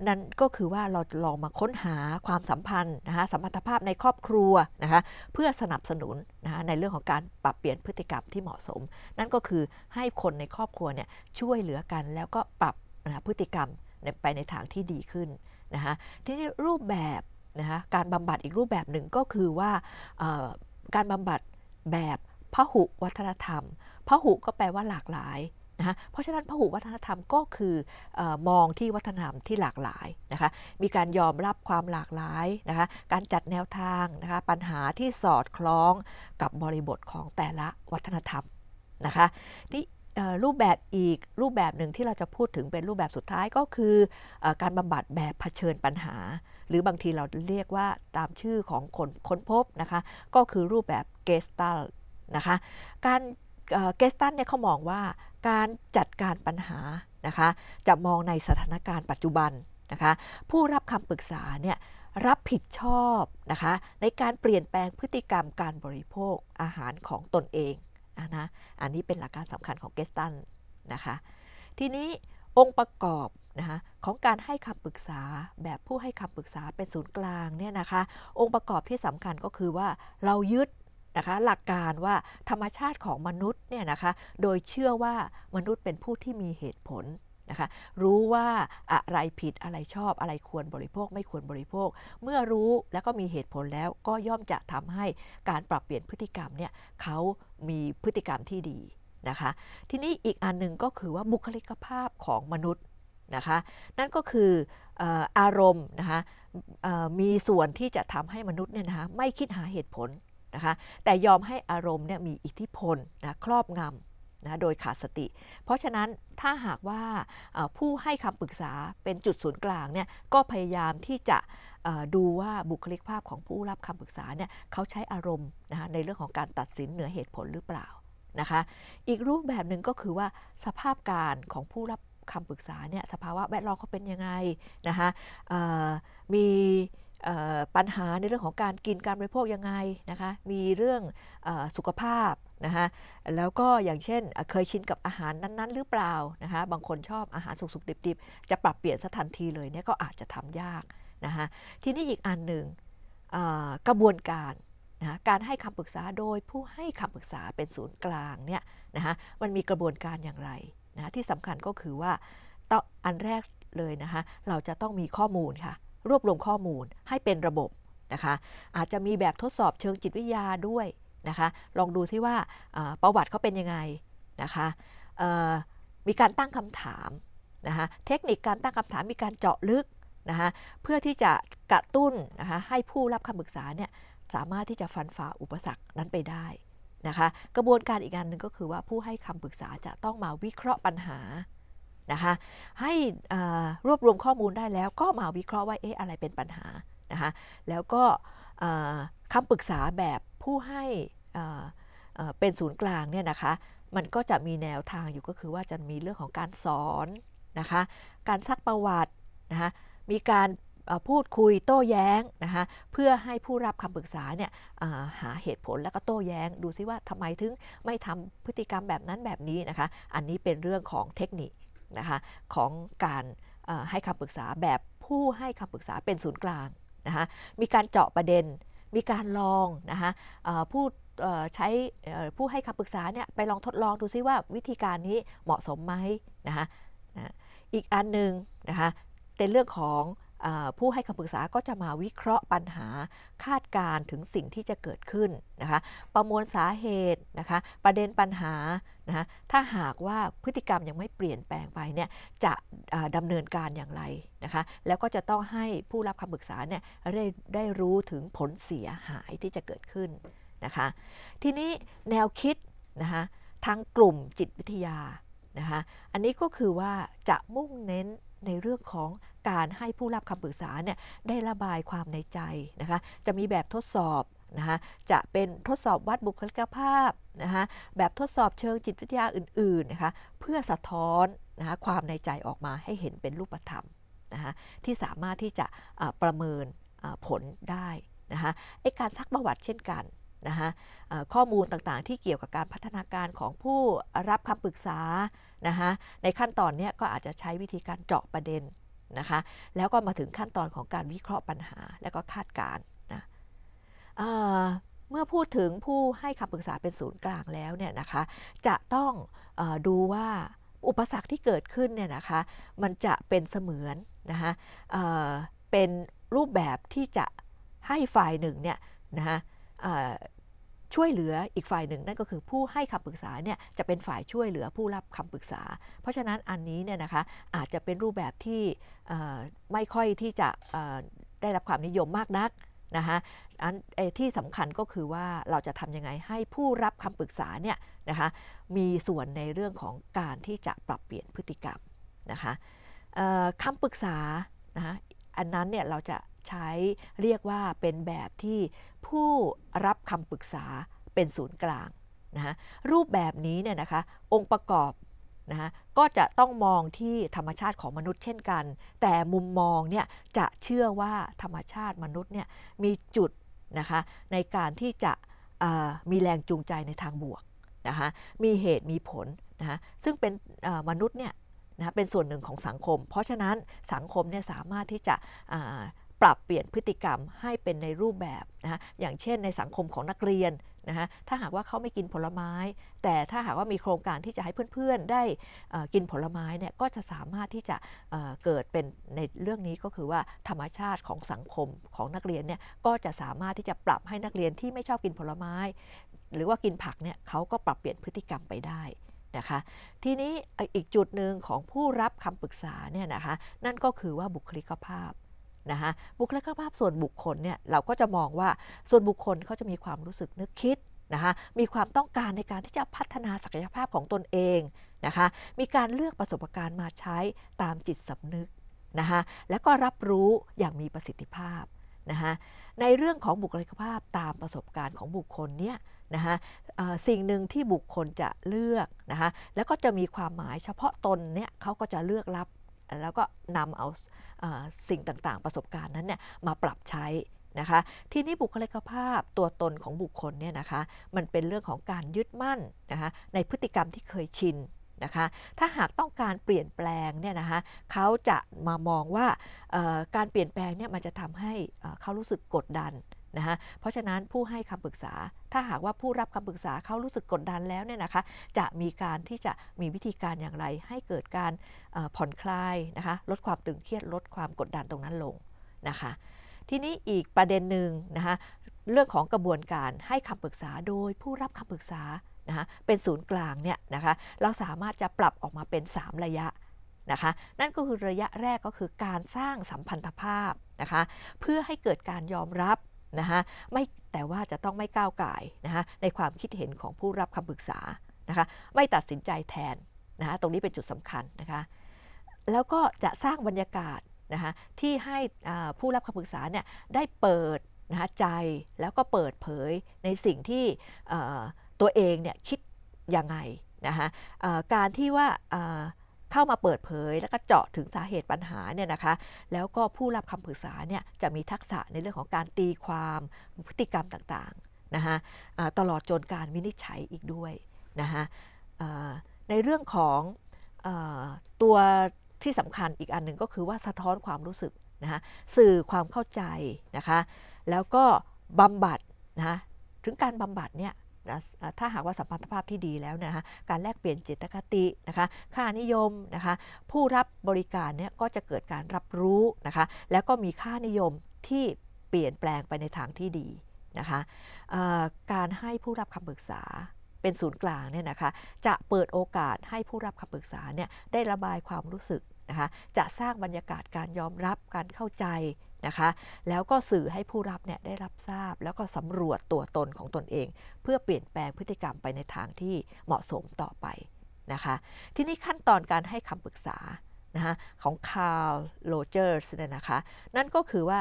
นั่นก็คือว่าเราลองมาค้นหาความสัมพันธ์นะคะสัมพันธภาพในครอบครัวนะคะเพื่อสนับสนุนนะคะในเรื่องของการปรับเปลี่ยนพฤติกรรมที่เหมาะสม นั่นก็คือให้คนในครอบครัวเนี่ยช่วยเหลือกันแล้วก็ปรับนะะพฤติกรรมไปในทางที่ดีขึ้นนะคะทีนี้รูปแบบนะคะการบำบัดอีกรูปแบบหนึ่งก็คือว่าการบำบัดแบบพหุวัฒนธรรม พหุก็แปลว่าหลากหลายนะเพราะฉะนั้นพหุวัฒนธรรมก็คืออมองที่วัฒนธรรมที่หลากหลายนะคะ มีการยอมรับความหลากหลายนะคะ การจัดแนวทางนะคะปัญหาที่สอดคล้องกับบริบทของแต่ละวัฒนธรรมนะคะที่รูปแบบอีกรูปแบบหนึ่งที่เราจะพูดถึงเป็นรูปแบบสุดท้ายก็คืออการบำบัดแบบเผชิญปัญหาหรือบางทีเราเรียกว่าตามชื่อของคนค้นพบนะคะก็คือรูปแบบเกสตัลนะคะการเกสตันเนี่ยเขามองว่าการจัดการปัญหานะคะจะมองในสถานการณ์ปัจจุบันนะคะผู้รับคำปรึกษาเนี่ยรับผิดชอบนะคะในการเปลี่ยนแปลงพฤติกรรมการบริโภคอาหารของตนเองนะอันนี้เป็นหลักการสำคัญของเกสตันนะคะทีนี้องค์ประกอบนะคะของการให้คำปรึกษาแบบผู้ให้คำปรึกษาเป็นศูนย์กลางเนี่ยนะคะองค์ประกอบที่สำคัญก็คือว่าเรายึดนะคะหลักการว่าธรรมชาติของมนุษย์เนี่ยนะคะโดยเชื่อว่ามนุษย์เป็นผู้ที่มีเหตุผลนะคะรู้ว่าอะไรผิดอะไรชอบอะไรควรบริโภคไม่ควรบริโภค เมื่อรู้แล้วก็มีเหตุผลแล้วก็ย่อมจะทำให้การปรับเปลี่ยนพฤติกรรมเนี่ยเขามีพฤติกรรมที่ดีนะคะทีนี้อีกอันหนึ่งก็คือว่าบุคลิกภาพของมนุษย์นะคะนั่นก็คืออารมณ์นะคะมีส่วนที่จะทำให้มนุษย์เนี่ยนะคะไม่คิดหาเหตุผลนะคะแต่ยอมให้อารมณ์เนี่ยมีอิทธิพลนะครอบงำนะโดยขาดสติ เพราะฉะนั้นถ้าหากว่าผู้ให้คำปรึกษาเป็นจุดศูนย์กลางเนี่ยก็พยายามที่จะดูว่าบุคลิกภาพของผู้รับคำปรึกษาเนี่ยเขาใช้อารมณ์นะะในเรื่องของการตัดสินเหนือเหตุผลหรือเปล่านะคะอีกรูปแบบหนึ่งก็คือว่าสภาพการของผู้รับคำปรึกษาเนี่ยสภาวะแวดล้อมเขาเป็นยังไงนะคะมีปัญหาในเรื่องของการกินการบริโภคยังไงนะคะมีเรื่องอสุขภาพนะคะแล้วก็อย่างเช่นเคยชินกับอาหารนั้นๆ หรือเปล่านะคะบางคนชอบอาหารสุก ๆ ดิบๆจะปรับเปลี่ยนสถานทีเลยเนี่ยก็อาจจะทำยากนะคะทีนี้อีกอันหนึ่งกระบวนการนะการให้คำปรึกษาโดยผู้ให้คำปรึกษาเป็นศูนย์กลางเนี่ยนะคะมันมีกระบวนการอย่างไรนะที่สำคัญก็คือว่าต้องอันแรกเลยนะคะเราจะต้องมีข้อมูลค่ะรวบรวมข้อมูลให้เป็นระบบนะคะอาจจะมีแบบทดสอบเชิงจิตวิทยาด้วยนะคะลองดูซิว่าประวัติเขาเป็นยังไงนะคะมีการตั้งคำถามนะคะเทคนิคการตั้งคำถามมีการเจาะลึกนะคะเพื่อที่จะกระตุ้นนะคะให้ผู้รับคำปรึกษาเนี่ยสามารถที่จะฟันฝ่าอุปสรรคนั้นไปได้นะคะกระบวนการอีกอานหนึ่งก็คือว่าผู้ให้คำปรึกษาจะต้องมาวิเคราะห์ปัญหานะคะให้รวบรวมข้อมูลได้แล้ว ก็มาวิเคราะห์ว่าเอ๊ะอะไรเป็นปัญหานะคะแล้วก็คำปรึกษาแบบผู้ให้เป็นศูนย์กลางเนี่ยนะคะมันก็จะมีแนวทางอยู่ก็คือว่าจะมีเรื่องของการสอนนะคะการซักประวัตินะคะมีการพูดคุยโต้แย้งนะคะเพื่อให้ผู้รับคำปรึกษาเนี่ยหาเหตุผลแล้วก็โต้แย้งดูซิว่าทำไมถึงไม่ทำพฤติกรรมแบบนั้นแบบนี้นะคะ อันนี้เป็นเรื่องของเทคนิคนะคะของการให้คำปรึกษา แบบผู้ให้คำปรึกษาเป็นศูนย์กลางนะคะมีการเจาะประเด็นมีการลองนะคะผู้ใช้ผู้ให้คำปรึกษาเนี่ยไปลองทดลองดูซิว่าวิธีการนี้เหมาะสมไหมนะคะอีกอันหนึ่งนะคะเป็นเรื่องของผู้ให้คำปรึกษาก็จะมาวิเคราะห์ปัญหาคาดการถึงสิ่งที่จะเกิดขึ้นนะคะประมวลสาเหตุนะคะประเด็นปัญหานะคะถ้าหากว่าพฤติกรรมยังไม่เปลี่ยนแปลงไปเนี่ยจะดำเนินการอย่างไรนะคะแล้วก็จะต้องให้ผู้รับคำปรึกษาเนี่ยได้ได้รู้ถึงผลเสียหายที่จะเกิดขึ้นนะคะทีนี้แนวคิดนะคะทางกลุ่มจิตวิทยานะคะอันนี้ก็คือว่าจะมุ่งเน้นในเรื่องของการให้ผู้รับคำปรึกษาเนี่ยได้ระบายความในใจนะคะจะมีแบบทดสอบนะคะจะเป็นทดสอบวัดบุคลิกภาพนะคะแบบทดสอบเชิงจิตวิทยาอื่นๆนะคะเพื่อสะท้อนนะคะความในใจออกมาให้เห็นเป็นรูปธรรมนะคะที่สามารถที่จะประเมินผลได้นะคะไอการซักประวัติเช่นกันนะคะข้อมูลต่างๆที่เกี่ยวกับการพัฒนาการของผู้รับคำปรึกษานะคะในขั้นตอนนี้ก็อาจจะใช้วิธีการเจาะประเด็นนะคะแล้วก็มาถึงขั้นตอนของการวิเคราะห์ปัญหาและก็คาดการณ์นะเมื่อพูดถึงผู้ให้คำปรึกษาเป็นศูนย์กลางแล้วเนี่ยนะคะจะต้องอดูว่าอุปสรรคที่เกิดขึ้นเนี่ยนะคะมันจะเป็นเสมือนนะคะเเป็นรูปแบบที่จะให้ฝ่ายหนึ่งเนี่ยนะคะช่วยเหลือ อีกฝ่ายหนึ่งนั่นก็คือผู้ให้คำปรึกษาเนี่ยจะเป็นฝ่ายช่วยเหลือผู้รับคำปรึกษา เพราะฉะนั้นอันนี้เนี่ยนะคะอาจจะเป็นรูปแบบที่ไม่ค่อยที่จะได้รับความนิยมมากนักนะคะอันที่สำคัญก็คือว่าเราจะทำยังไงให้ผู้รับคำปรึกษาเนี่ยนะคะมีส่วนในเรื่องของการที่จะปรับเปลี่ยนพฤติกรรมนะคะคำปรึกษานะคะอันนั้นเนี่ยเราจะใช้เรียกว่าเป็นแบบที่ผู้รับคำปรึกษาเป็นศูนย์กลางนะะรูปแบบนี้เนี่ยนะคะองค์ประกอบนะะก็จะต้องมองที่ธรรมชาติของมนุษย์เช่นกัน แต่มุมมองเนี่ยจะเชื่อว่าธรรมชาติมนุษย์เนี่ยมีจุดนะคะในการที่จะมีแรงจูงใจในทางบวกนะคะมีเหตุมีผลนะะซึ่งเป็นมนุษย์เนี่ยนะเป็นส่วนหนึ่งของสังคม เพราะฉะนั้นสังคมเนี่ยสามารถที่จะปรับเปลี่ยนพฤติกรรมให้เป็นในรูปแบบนะฮะ อย่างเช่นในสังคมของนักเรียนนะฮะ ถ้าหากว่าเขาไม่กินผลไม้ แต่ถ้าหากว่ามีโครงการที่จะให้เพื่อนๆ ได้กินผลไม้เนี่ย ก็จะสามารถที่จะเกิดเป็นในเรื่องนี้ก็คือว่าธรรมชาติของสังคมของนักเรียนเนี่ย ก็จะสามารถที่จะปรับให้นักเรียนที่ไม่ชอบกินผลไม้ หรือว่ากินผักเนี่ย เขาก็ปรับเปลี่ยนพฤติกรรมไปได้นะคะ ทีนี้อีกจุดหนึ่งของผู้รับคำปรึกษาเนี่ยนะคะนั่นก็คือว่าบุคลิกภาพนะคะบุคลิกภาพส่วนบุคคลเนี่ย เราก็จะมองว่าส่วนบุคคลเขาจะมีความรู้สึกนึกคิดนะคะมีความต้องการในการที่จะพัฒนาศักยภาพของตนเองนะคะมีการเลือกประสบการณ์มาใช้ตามจิตสำนึกนะคะและก็รับรู้อย่างมีประสิทธิภาพนะคะในเรื่องของบุคลิกภาพตามประสบการณ์ของบุคคลเนี่ยนะคะสิ่งหนึ่งที่บุคคลจะเลือกนะคะแล้วก็จะมีความหมายเฉพาะตนเนี่ยเขาก็จะเลือกรับแล้วก็นำเอาสิ่งต่างๆประสบการณ์นั้นเนี่ยมาปรับใช้นะคะทีนี้บุคลิกภาพ ตัวตนของบุคคลเนี่ยนะคะมันเป็นเรื่องของการยึดมั่นนะคะในพฤติกรรมที่เคยชินนะคะถ้าหากต้องการเปลี่ยนแปลงเนี่ยนะคะเขาจะมามองว่าการเปลี่ยนแปลงเนี่ยมันจะทำให้เขารู้สึกกดดันนะคะเพราะฉะนั้นผู้ให้คำปรึกษา ถ้าหากว่าผู้รับคำปรึกษาเขารู้สึกกดดันแล้วเนี่ยนะคะ จะมีการที่จะมีวิธีการอย่างไรให้เกิดการผ่อนคลายนะคะ ลดความตึงเครียด ลดความกดดันตรงนั้นลงนะคะ ทีนี้อีกประเด็นหนึ่งนะคะเรื่องของกระบวนการให้คำปรึกษาโดยผู้รับคำปรึกษานะคะเป็นศูนย์กลางเนี่ยนะคะ เราสามารถจะปรับออกมาเป็น 3 ระยะนะคะ นั่นก็คือระยะแรกก็คือการสร้างสัมพันธภาพนะคะ เพื่อให้เกิดการยอมรับนะคะไม่แต่ว่าจะต้องไม่ก้าวไก่นะคะในความคิดเห็นของผู้รับคำปรึกษานะคะไม่ตัดสินใจแทนนะคะตรงนี้เป็นจุดสำคัญนะคะแล้วก็จะสร้างบรรยากาศนะคะที่ให้ผู้รับคำปรึกษาเนี่ยได้เปิดนะคะใจแล้วก็เปิดเผยในสิ่งที่ตัวเองเนี่ยคิดยังไงนะคะะการที่ว่าเข้ามาเปิดเผยแล้วก็เจาะถึงสาเหตุปัญหาเนี่ยนะคะ แล้วก็ผู้รับคำปรึกษาเนี่ยจะมีทักษะในเรื่องของการตีความพฤติกรรมต่างๆนะคะตลอดจนการวินิจฉัยอีกด้วยนะคะในเรื่องของอตัวที่สำคัญอีกอันหนึ่งก็คือว่าสะท้อนความรู้สึกนะคะสื่อความเข้าใจนะคะแล้วก็บำบัดนะะถึงการบำบัดเนี่ยถ้าหากว่าสัมพันธภาพที่ดีแล้วนะคะการแลกเปลี่ยนจิตคตินะคะ ค่านิยมนะคะ ผู้รับบริการเนี่ยก็จะเกิดการรับรู้นะคะ แล้วก็มีค่านิยมที่เปลี่ยนแปลงไปในทางที่ดีนะคะการให้ผู้รับคำปรึกษาเป็นศูนย์กลางเนี่ยนะคะ จะเปิดโอกาสให้ผู้รับคำปรึกษาเนี่ยได้ระบายความรู้สึกนะคะ จะสร้างบรรยากาศการยอมรับการเข้าใจนะคะแล้วก็สื่อให้ผู้รับเนี่ยได้รับทราบ แล้วก็สำรวจตัวตนของตนเอง เพื่อเปลี่ยนแปลงพฤติกรรมไปในทางที่เหมาะสมต่อไปนะคะทีนี้ขั้นตอนการให้คำปรึกษานะะของคาร์ลโรเจอร์สเนี่ยนะคะนั่นก็คือว่า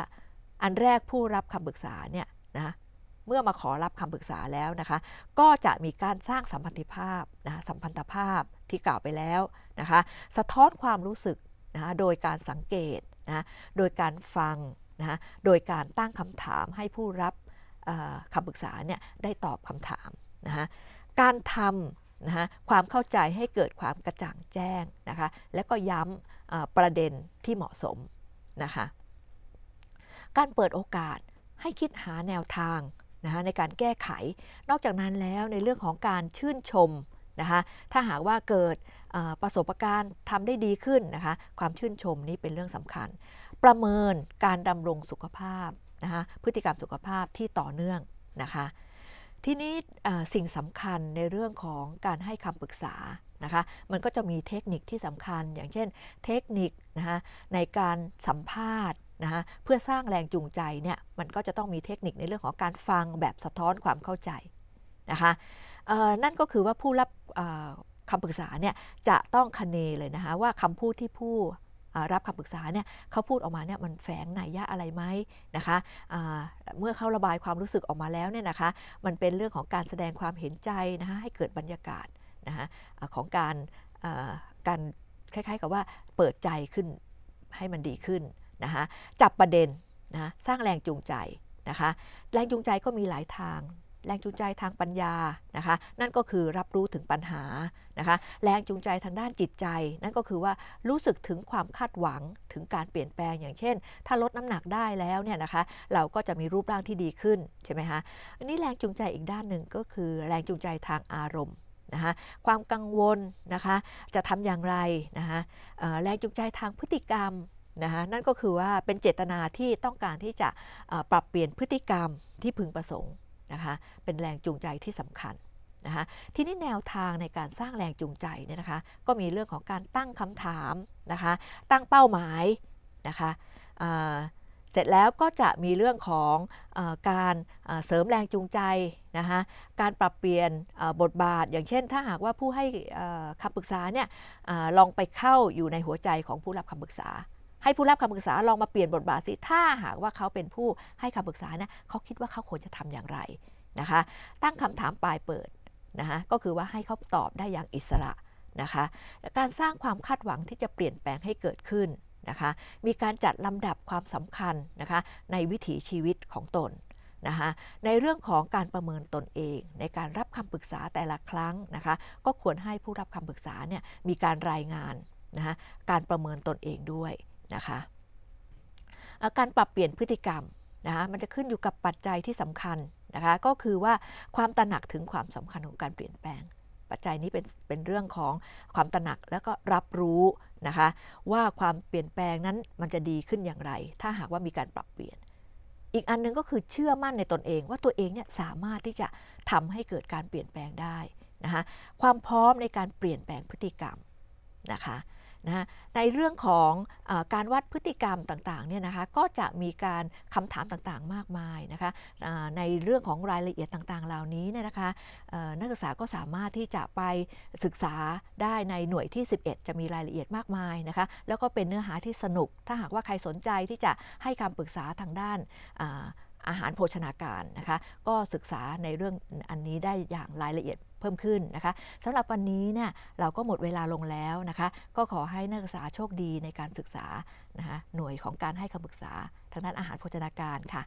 อันแรกผู้รับคำปรึกษาเนี่ยนะเมื่อมาขอรับคำปรึกษาแล้วนะคะก็จะมีการสร้างสัมพันธิภาพนะสัมพันธภาพที่กล่าวไปแล้วนะคะสะท้อนความรู้สึกนะโดยการสังเกตนะโดยการฟังนะโดยการตั้งคำถามให้ผู้รับคำปรึกษาเนี่ยได้ตอบคำถามนะการทำนะความเข้าใจให้เกิดความกระจ่างแจ้งนะคะ และก็ย้ำประเด็นที่เหมาะสมนะคะ การเปิดโอกาสให้คิดหาแนวทางนะคะในการแก้ไข นอกจากนั้นแล้วในเรื่องของการชื่นชมนะคะถ้าหากว่าเกิดประสบการณ์ทำได้ดีขึ้นนะคะความชื่นชมนี้เป็นเรื่องสำคัญ ประเมินการดำรงสุขภาพนะคะพฤติกรรมสุขภาพที่ต่อเนื่องนะคะทีนี้สิ่งสำคัญในเรื่องของการให้คำปรึกษานะคะมันก็จะมีเทคนิคที่สำคัญ อย่างเช่น เทคนิคนะคะในการสัมภาษณ์นะคะเพื่อสร้างแรงจูงใจเนี่ยมันก็จะต้องมีเทคนิคในเรื่องของการฟังแบบสะท้อนความเข้าใจนะคะนั่นก็คือว่าผู้รับคำปรึกษาเนี่ยจะต้องคเนเลยนะคะว่าคำพูดที่ผู้รับคำปรึกษาเนี่ยเขาพูดออกมาเนี่ยมันแฝงไหนยะอะไรไหมนะคะเมื่อเขาระบายความรู้สึกออกมาแล้วเนี่ยนะคะมันเป็นเรื่องของการแสดงความเห็นใจนะคะให้เกิดบรรยากาศนะคะของการการคล้ายๆกับว่าเปิดใจขึ้นให้มันดีขึ้นนะคะจับประเด็นนะสร้างแรงจูงใจนะคะแรงจูงใจก็มีหลายทางแรงจูงใจทางปัญญา นะคะ นั่นก็คือรับรู้ถึงปัญหา นะคะ แรงจูงใจทางด้านจิตใจ นั่นก็คือว่ารู้สึกถึงความคาดหวังถึงการเปลี่ยนแปลง อย่างเช่น ถ้าลดน้ำหนักได้แล้วเนี่ยนะคะ เราก็จะมีรูปร่างที่ดีขึ้น ใช่ไหมคะอันนี้แรงจูงใจอีกด้านหนึ่งก็คือ แรงจูงใจทางอารมณ์นะคะความกังวลนะคะ จะทำอย่างไรนะคะแรงจูงใจทางพฤติกรรมนะคะนั่นก็คือว่าเป็นเจตนาที่ต้องการที่จะปรับเปลี่ยนพฤติกรรมที่พึงประสงค์ะคะเป็นแรงจูงใจที่สำคัญนะคะ ทีนี้แนวทางในการสร้างแรงจูงใจเนี่ยนะคะ ก็มีเรื่องของการตั้งคำถามนะคะ ตั้งเป้าหมายนะคะเสร็จแล้วก็จะมีเรื่องของอการเสริมแรงจูงใจนะคะการปรับเปลี่ยนบทบาท อย่างเช่นถ้าหากว่าผู้ให้คำปรึกษาเนี่ยอลองไปเข้าอยู่ในหัวใจของผู้รับคำปรึกษาให้ผู้รับคำปรึกษาลองมาเปลี่ยนบทบาทสิถ้าหากว่าเขาเป็นผู้ให้คำปรึกษานะ เขาคิดว่าเขาควรจะทำอย่างไรนะคะ ตั้งคำถามปลายเปิดนะคะก็คือว่าให้เขาตอบได้อย่างอิสระนะคะการสร้างความคาดหวังที่จะเปลี่ยนแปลงให้เกิดขึ้นนะคะ มีการจัดลำดับความสำคัญนะคะในวิถีชีวิตของตนนะคะในเรื่องของการประเมินตนเอง ในการรับคำปรึกษาแต่ละครั้งนะคะ ก็ควรให้ผู้รับคำปรึกษาเนี่ยมีการรายงานนะคะการประเมินตนเองด้วยนะคะการปรับเปลี่ยนพฤติกรรมนะคะมันจะขึ้นอยู่กับปัจจัยที่สำคัญนะคะ ก็คือว่าความตระหนักถึงความสำคัญของการเปลี่ยนแปลง ปัจจัยนี้เป็นเป็นเรื่องของความตระหนักแล้วก็รับรู้นะคะ ว่าความเปลี่ยนแปลงนั้นมันจะดีขึ้นอย่างไร ถ้าหากว่ามีการปรับเปลี่ยน อีกอันนึงก็คือเชื่อมั่นในตนเอง ว่าตัวเองเนี่ยสามารถที่จะทำให้เกิดการเปลี่ยนแปลงได้นะคะความพร้อมในการเปลี่ยนแปลงพฤติกรรมนะคะนะในเรื่องของอการวัดพฤติกรรมต่างๆเนี่ยนะคะก็จะมีการคำถามต่างๆมากมายนะคะในเรื่องของรายละเอียดต่างๆเหล่านี้เนี่ยนะคะนักศึกษาก็สามารถที่จะไปศึกษาได้ในหน่วยที่ 11 จะมีรายละเอียดมากมายนะคะแล้วก็เป็นเนื้อหาที่สนุก ถ้าหากว่าใครสนใจที่จะให้คำปรึกษาทางด้านอาหารโภชนาการนะคะก็ศึกษาในเรื่องอันนี้ได้อย่างรายละเอียดพิ่มขึ้นนะคะสำหรับวันนี้เนี่ย เราก็หมดเวลาลงแล้วนะคะ ก็ขอให้นักศึกษาโชคดีในการศึกษานะคะ หน่วยของการให้คำปรึกษาทางด้านอาหารโภชนาการค่ะ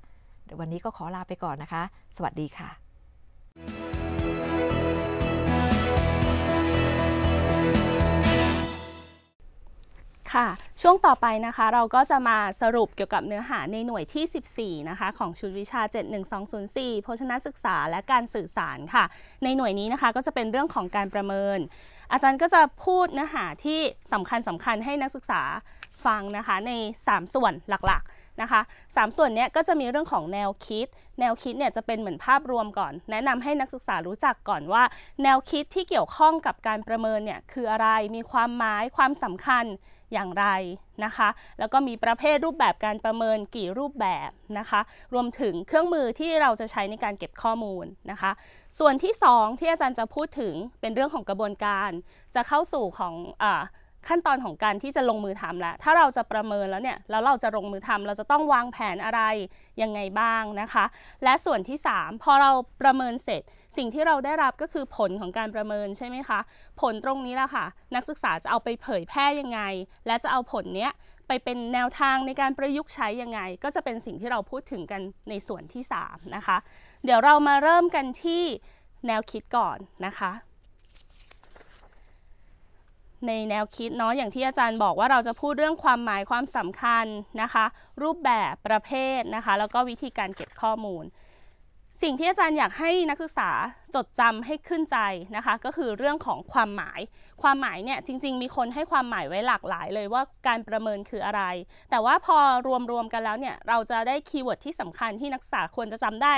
วันนี้ก็ขอลาไปก่อนนะคะ สวัสดีค่ะค่ะช่วงต่อไปนะคะเราก็จะมาสรุปเกี่ยวกับเนื้อหาในหน่วยที่ 14นะคะของชุดวิชา 71204โภชนาศึกษาและการสื่อสารค่ะ ในหน่วยนี้นะคะก็จะเป็นเรื่องของการประเมิน อาจารย์ก็จะพูดเนื้อหาที่สำคัญสำคัญให้นักศึกษาฟังนะคะใน 3 ส่วนหลักๆนะคะสส่วนนี้ก็จะมีเรื่องของแนวคิด แนวคิดเนี่ยจะเป็นเหมือนภาพรวมก่อน แนะนำให้นักศึกษารู้จักก่อนว่า แนวคิดที่เกี่ยวข้องกับการประเมินเนี่ยคืออะไร มีความหมายความสำคัญอย่างไรนะคะ แล้วก็มีประเภทรูปแบบการประเมินกี่รูปแบบนะคะ รวมถึงเครื่องมือที่เราจะใช้ในการเก็บข้อมูลนะคะ ส่วนที่ 2 ที่อาจารย์จะพูดถึงเป็นเรื่องของกระบวนการ จะเข้าสู่ของอขั้นตอนของการที่จะลงมือทำแล้ว ถ้าเราจะประเมินแล้วเนี่ยแล้วเราจะลงมือทำเราจะต้องวางแผนอะไรยังไงบ้างนะคะ และส่วนที่ 3 พอเราประเมินเสร็จ สิ่งที่เราได้รับก็คือผลของการประเมินใช่ไหมคะ ผลตรงนี้และค่ะ นักศึกษาจะเอาไปเผยแพร่ยังไงและจะเอาผลเนี้ยไปเป็นแนวทางในการประยุกต์ใช้ยังไง ก็จะเป็นสิ่งที่เราพูดถึงกันในส่วนที่3นะคะเดี๋ยวเรามาเริ่มกันที่แนวคิดก่อนนะคะในแนวคิดเนาะอย่างที่อาจารย์บอกว่าเราจะพูดเรื่องความหมายความสำคัญนะคะ รูปแบบประเภทนะคะแล้วก็วิธีการเก็บข้อมูล สิ่งที่อาจารย์อยากให้นักศึกษาจดจำให้ขึ้นใจนะคะ ก็คือเรื่องของความหมาย ความหมายเนี่ยจริง ๆ มีคนให้ความหมายไว้หลากหลาย เลยว่าการประเมินคืออะไรแต่ว่าพอรวมๆกันแล้วเนี่ยเราจะได้คีย์เวิร์ดที่สำคัญที่นักศึกษาควรจะจำได้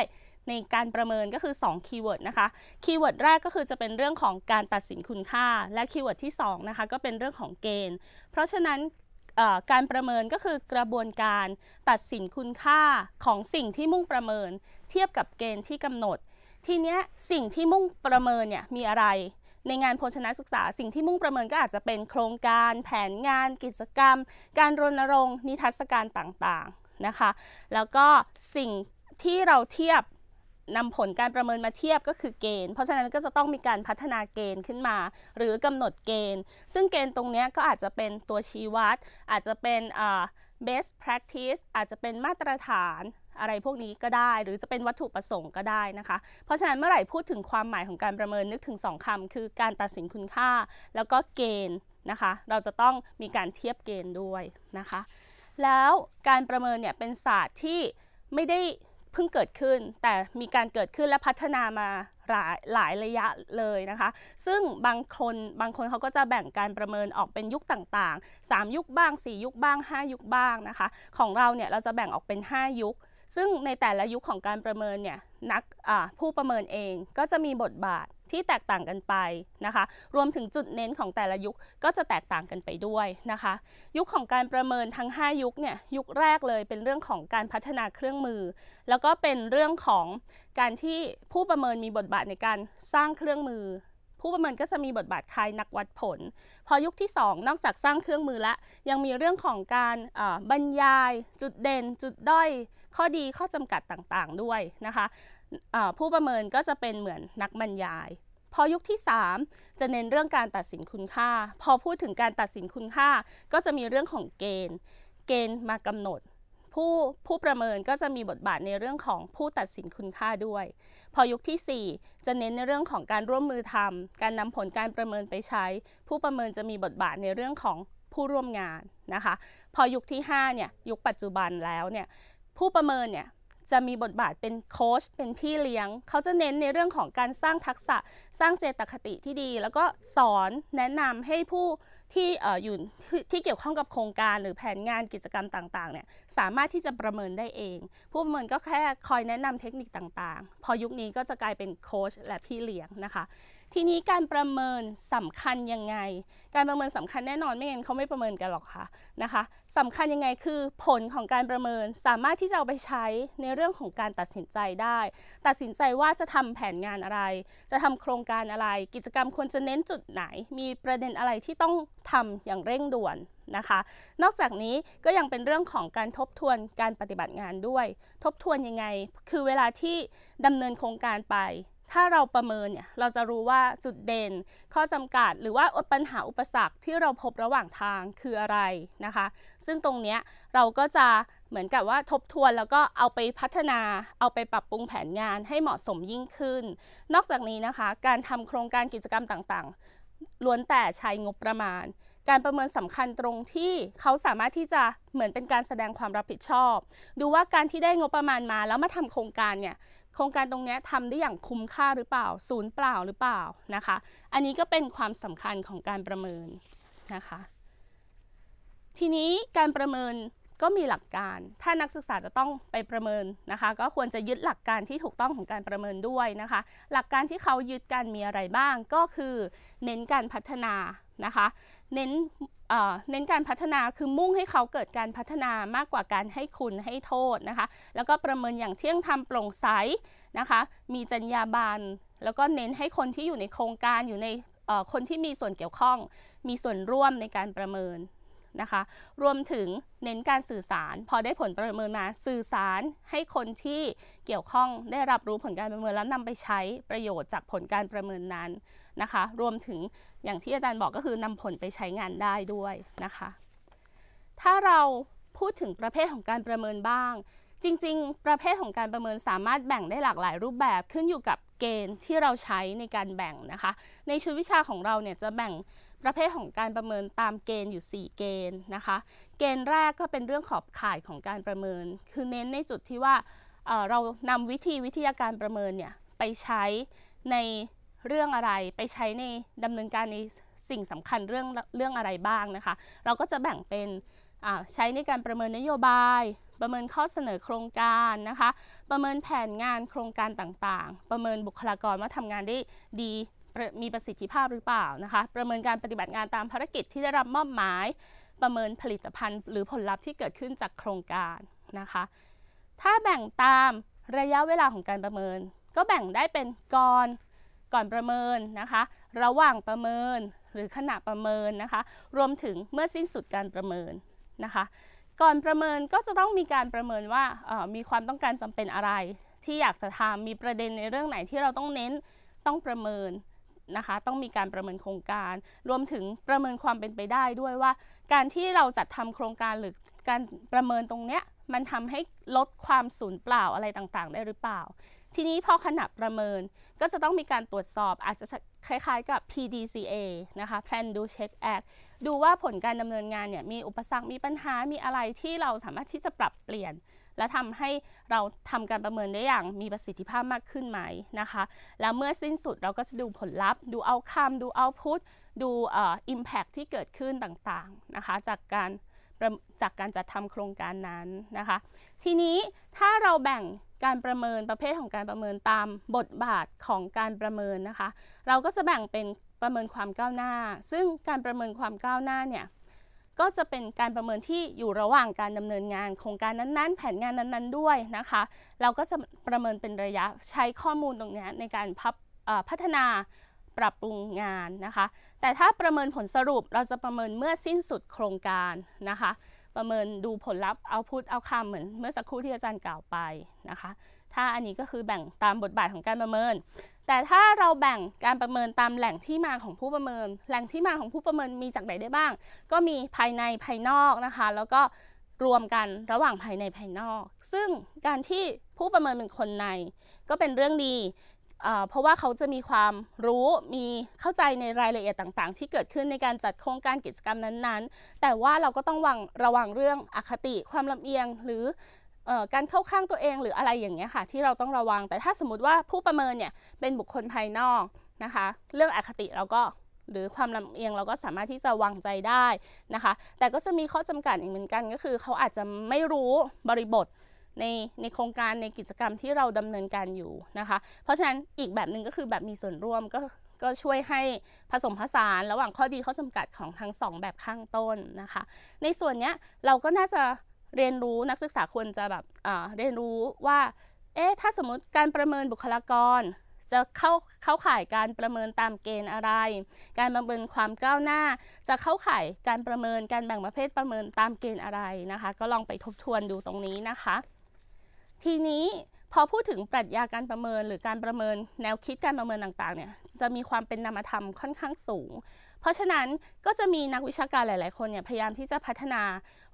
ในการประเมินก็คือ 2คีย์เวิร์ดนะคะ คีย์เวิร์ดแรกก็คือจะเป็นเรื่องของการตัดสินคุณค่า และคีย์เวิร์ดที่ 2 นะคะก็เป็นเรื่องของเกณฑ์ เพราะฉะนั้นการประเมินก็คือกระบวนการตัดสินคุณค่าของสิ่งที่มุ่งประเมินเทียบกับเกณฑ์ที่กำหนด ทีนี้สิ่งที่มุ่งประเมินเนี่ยมีอะไร ในงานโภชนาศึกษา สิ่งที่มุ่งประเมินก็อาจจะเป็นโครงการ แผนงาน กิจกรรม การรณรงค์ นิทรรศการต่าง ๆนะคะ แล้วก็สิ่งที่เราเทียบนำผลการประเมินมาเทียบก็คือเกณฑ์ เพราะฉะนั้นก็จะต้องมีการพัฒนาเกณฑ์ขึ้นมาหรือกำหนดเกณฑ์ ซึ่งเกณฑ์ตรงนี้ก็อาจจะเป็นตัวชี้วัด อาจจะเป็น best practice อาจจะเป็นมาตรฐานอะไรพวกนี้ก็ได้ หรือจะเป็นวัตถุประสงค์ก็ได้นะคะ เพราะฉะนั้นเมื่อไหร่พูดถึงความหมายของการประเมินนึกถึง2คำ คือการตัดสินคุณค่าแล้วก็เกณฑ์นะคะ เราจะต้องมีการเทียบเกณฑ์ด้วยนะคะ แล้วการประเมินเนี่ยเป็นศาสตร์ที่ไม่ได้เพิ่งเกิดขึ้นแต่มีการเกิดขึ้นและพัฒนามาหลายหลายระยะเลยนะคะ ซึ่งบางคนบางคนเขาก็จะแบ่งการประเมินออกเป็นยุคต่างๆ 3 ยุคบ้าง4ยุคบ้าง5 ยุคบ้างนะคะของเราเนี่ยเราจะแบ่งออกเป็น 5 ยุค ซึ่งในแต่ละยุคของการประเมินเนี่ยนักผู้ประเมินเองก็จะมีบทบาทที่แตกต่างกันไปนะคะ รวมถึงจุดเน้นของแต่ละยุค ก็จะแตกต่างกันไปด้วยนะคะ ยุคของการประเมินทั้ง5ยุคเนี่ย ยุคแรกเลยเป็นเรื่องของการพัฒนาเครื่องมือ แล้วก็เป็นเรื่องของการที่ผู้ประเมินมีบทบาทในการสร้างเครื่องมือ ผู้ประเมินก็จะมีบทบาทคายนักวัดผล พอยุคที่ 2 นอกจากสร้างเครื่องมือและยังมีเรื่องของการบรรยาย จุดเด่น จุดด้อย ข้อดีข้อจำกัดต่างๆด้วยนะคะผู้ประเมินก็จะเป็นเหมือนนักบรรยาย พอยุคที่ 3 จะเน้นเรื่องการตัดสินคุณค่า พอพูดถึงการตัดสินคุณค่าก็จะมีเรื่องของเกณฑ์ เกณฑ์มากำหนดผู้ผู้ประเมินก็จะมีบทบาทในเรื่องของผู้ตัดสินคุณค่าด้วย พอยุคที่ 4 จะเน้นในเรื่องของการร่วมมือทำการนำผลการประเมินไปใช้ ผู้ประเมินจะมีบทบาทในเรื่องของผู้ร่วมงานนะคะ พอยุคที่5เนี่ยยุคปัจจุบันแล้วเนี่ยผู้ประเมินเนี่ยจะมีบทบาทเป็นโค้ชเป็นพี่เลี้ยงเขาจะเน้นในเรื่องของการสร้างทักษะ สร้างเจตคติที่ดี แล้วก็สอนแนะนำให้ผู้ที่อยู่ที่เกี่ยวข้องกับโครงการหรือแผนงานกิจกรรมต่างๆเนี่ยสามารถที่จะประเมินได้เอง ผู้ประเมินก็แค่คอยแนะนำเทคนิคต่างๆ พอยุคนี้ก็จะกลายเป็นโค้ชและพี่เลี้ยงนะคะทีนี้การประเมินสำคัญยังไง การประเมินสำคัญแน่นอน ไม่งั้นเขาไม่ประเมินกันหรอกค่ะนะคะสำคัญยังไง คือผลของการประเมินสามารถที่จะเอาไปใช้ในเรื่องของการตัดสินใจได้ ตัดสินใจว่าจะทำแผนงานอะไร จะทำโครงการอะไร กิจกรรมควรจะเน้นจุดไหน มีประเด็นอะไรที่ต้องทำอย่างเร่งด่วนนะคะ นอกจากนี้ก็ยังเป็นเรื่องของการทบทวนการปฏิบัติงานด้วย ทบทวนยังไง คือเวลาที่ดำเนินโครงการไปถ้าเราประเมินเนี่ยเราจะรู้ว่าจุดเด่นข้อจำกัด หรือว่าปัญหาอุปสรรคที่เราพบระหว่างทางคืออะไรนะคะ ซึ่งตรงเนี้ยเราก็จะเหมือนกับว่าทบทวนแล้วก็เอาไปพัฒนา เอาไปปรับปรุงแผนงานให้เหมาะสมยิ่งขึ้น นอกจากนี้นะคะ การทำโครงการกิจกรรมต่างๆ ล้วนแต่ใช้งบประมาณ การประเมินสำคัญตรงที่เขาสามารถที่จะเหมือนเป็นการแสดงความรับผิดชอบดูว่าการที่ได้งบประมาณมาแล้วมาทำโครงการเนี่ยโครงการตรงนี้ทำได้อย่างคุ้มค่าหรือเปล่า ศูนย์เปล่าหรือเปล่านะคะอันนี้ก็เป็นความสำคัญของการประเมินนะคะทีนี้การประเมินก็มีหลักการถ้านักศึกษาจะต้องไปประเมินนะคะก็ควรจะยึดหลักการที่ถูกต้องของการประเมินด้วยนะคะ หลักการที่เขายึดกันมีอะไรบ้างก็คือ เน้นการพัฒนานะคะเน้นเน้นการพัฒนาคือมุ่งให้เขาเกิดการพัฒนามากกว่าการให้คุณให้โทษนะคะแล้วก็ประเมินอย่างเที่ยงธรรมโปร่งใสนะคะมีจรรยาบรรณแล้วก็เน้นให้คนที่อยู่ในโครงการอยู่ในคนที่มีส่วนเกี่ยวข้อง มีส่วนร่วมในการประเมินนะคะ รวมถึงเน้นการสื่อสาร พอได้ผลประเมินมาสื่อสารให้คนที่เกี่ยวข้องได้รับรู้ผลการประเมินแล้วนำไปใช้ประโยชน์จากผลการประเมินนั้นนะคะ รวมถึงอย่างที่อาจารย์บอกก็คือนำผลไปใช้งานได้ด้วยนะคะ ถ้าเราพูดถึงประเภทของการประเมินบ้าง จริงๆ ประเภทของการประเมินสามารถแบ่งได้หลากหลายรูปแบบขึ้นอยู่กับเกณฑ์ที่เราใช้ในการแบ่งนะคะในชุดวิชาของเราเนี่ยจะแบ่งประเภทของการประเมินตามเกณฑ์อยู่ 4 เกณฑ์นะคะ เกณฑ์แรกก็เป็นเรื่องขอบข่ายของการประเมิน คือเน้นในจุดที่ว่าเเรานำวิธีวิทยาการประเมินเนี่ยไปใช้ในเรื่องอะไร ไปใช้ในดำเนินการในสิ่งสำคัญเรื่องเรื่องอะไรบ้างนะคะ เราก็จะแบ่งเป็นใช้ในการประเมินนโยบาย ประเมินข้อเสนอโครงการนะคะ ประเมินแผนงานโครงการต่างๆ ประเมินบุคลากรว่าทำงานได้ดีมีประสิทธิภาพหรือเปล่านะคะประเมินการปฏิบัติงานตามภารกิจที่ได้รับมอบหมายประเมินผลิตภัณฑ์ หรือผลลัพธ์ที่เกิดขึ้นจากโครงการนะคะถ้าแบ่งตามระยะเวลาของการประเมิน ก็แบ่งได้เป็นก่อนก่อนประเมินนะคะระหว่างประเมินหรือขณะประเมินนะคะรวมถึงเมื่อสิ้นสุดการประเมินนะคะก่อนประเมินก็จะต้องมีการประเมินว่ามีความต้องการจำเป็นอะไร ที่อยากจะทำมีประเด็นในเรื่องไหนที่เราต้องเน้นต้องประเมินนะคะต้องมีการประเมินโครงการ รวมถึงประเมินความเป็นไปได้ด้วยว่า การที่เราจัดทำโครงการหรือการประเมินตรงเนี้ยมันทำให้ลดความสูญเปล่าอะไรต่างๆได้หรือเปล่า ทีนี้พอขณะประเมินก็จะต้องมีการตรวจสอบอาจจะคล้ายๆกับ PDCA นะคะ Plan Do Check Act ดูว่าผลการดำเนินงานเนี่ยมีอุปสรรค มีปัญหา มีอะไรที่เราสามารถที่จะปรับเปลี่ยน และทำให้เราทำการประเมินได้อย่างมีประสิทธิภาพมากขึ้นไหมนะคะ แล้วเมื่อสิ้นสุดเราก็จะดูผลลัพธ์ ดูเอาคำดูเอาพุทดูอิมแพคที่เกิดขึ้นต่างๆนะคะ จากการจากการจัดทำโครงการนั้นนะคะทีนี้ถ้าเราแบ่งการประเมินประเภทของการประเมินตามบทบาทของการประเมินนะคะเราก็จะแบ่งเป็นประเมินความก้าวหน้า ซึ่งการประเมินความก้าวหน้าเนี่ยก็จะเป็นการประเมินที่อยู่ระหว่างการดำเนินงานโครงการนั้นๆ แผนงานนั้นๆด้วยนะคะเราก็จะประเมินเป็นระยะใช้ข้อมูลตรงนี้ในการพัฒนาปรับปรุงงานนะคะ แต่ถ้าประเมินผลสรุปเราจะประเมินเมื่อสิ้นสุดโครงการนะคะ ประเมินดูผลลัพธ์เอาพุทเอาคำเหมือนเมื่อสักครู่ที่อาจารย์กล่าวไปนะคะ ถ้าอันนี้ก็คือแบ่งตามบทบาทของการประเมิน แต่ถ้าเราแบ่งการประเมินตามแหล่งที่มาของผู้ประเมิน แหล่งที่มาของผู้ประเมินมีจากไหนได้บ้าง ก็มีภายในภายนอกนะคะ แล้วก็รวมกันระหว่างภายในภายนอก ซึ่งการที่ผู้ประเมินเป็นคนในก็เป็นเรื่องดีเพราะว่าเขาจะมีความรู้มีเข้าใจในรายละเอียดต่างๆ ที่เกิดขึ้นในการจัดโครงการกิจกรรมนั้นๆ แต่ว่าเราก็ต้องระวังเรื่องอคติ ความลำเอียงหรือการเข้าข้างตัวเองหรืออะไรอย่างเงี้ยค่ะที่เราต้องระวังแต่ถ้าสมมติว่าผู้ประเมินเนี่ยเป็นบุคคลภายนอกนะคะเรื่องอคติเราก็หรือความลำเอียงเราก็สามารถที่จะวางใจได้นะคะแต่ก็จะมีข้อจำกัดอีกเหมือนกันก็คือ เขาอาจจะไม่รู้บริบทในในโครงการในกิจกรรมที่เราดำเนินการอยู่นะคะ เพราะฉะนั้นอีกแบบหนึ่งก็คือแบบมีส่วนร่วม ก็ก็ช่วยให้ผสมผสาน ระหว่างข้อดีข้อจำกัดของทั้ง2แบบข้างต้นนะคะ ในส่วนนี้เราก็น่าจะเรียนรู้นักศึกษาควรจะแบบเรียนรู้ว่าเอ๊ะถ้าสมมติการประเมินบุคลากร จะเข้าเข้าข่ายการประเมินตามเกณฑ์อะไร การประเมินความก้าวหน้าจะเข้าข่ายการประเมินการแบ่งประเภทประเมินตามเกณฑ์อะไรนะคะ ก็ลองไปทบทวนดูตรงนี้นะคะทีนี้ พอพูดถึงปรัชญาการประเมินหรือการประเมินแนวคิดการประเมินต่างๆเนี่ยจะมีความเป็นนามธรรมค่อนข้างสูง เพราะฉะนั้นก็จะมีนักวิชาการหลาย ๆ คนเนี่ยพยายามที่จะพัฒนา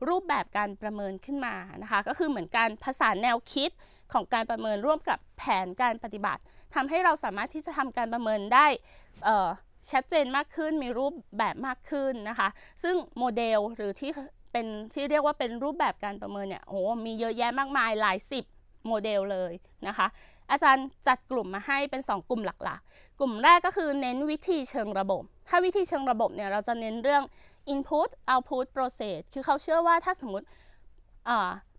รูปแบบการประเมินขึ้นมานะคะก็คือเหมือนการผสานแนวคิดของการประเมินร่วมกับแผนการปฏิบัติ ทำให้เราสามารถที่จะทำการประเมินได้ชัดเจนมากขึ้น มีรูปแบบมากขึ้นนะคะซึ่งโมเดลหรือที่เป็นที่เรียกว่าเป็นรูปแบบการประเมินเนี่ยโอ้มีเยอะแยะมากมายหลายสิบโมเดลเลยนะคะอาจารย์จัดกลุ่มมาให้เป็น 2 กลุ่มหลัก ๆ กลุ่มแรกก็คือเน้นวิธีเชิงระบบ ถ้าวิธีเชิงระบบเนี่ยเราจะเน้นเรื่อง input output process คือเขาเชื่อว่าถ้าสมมติ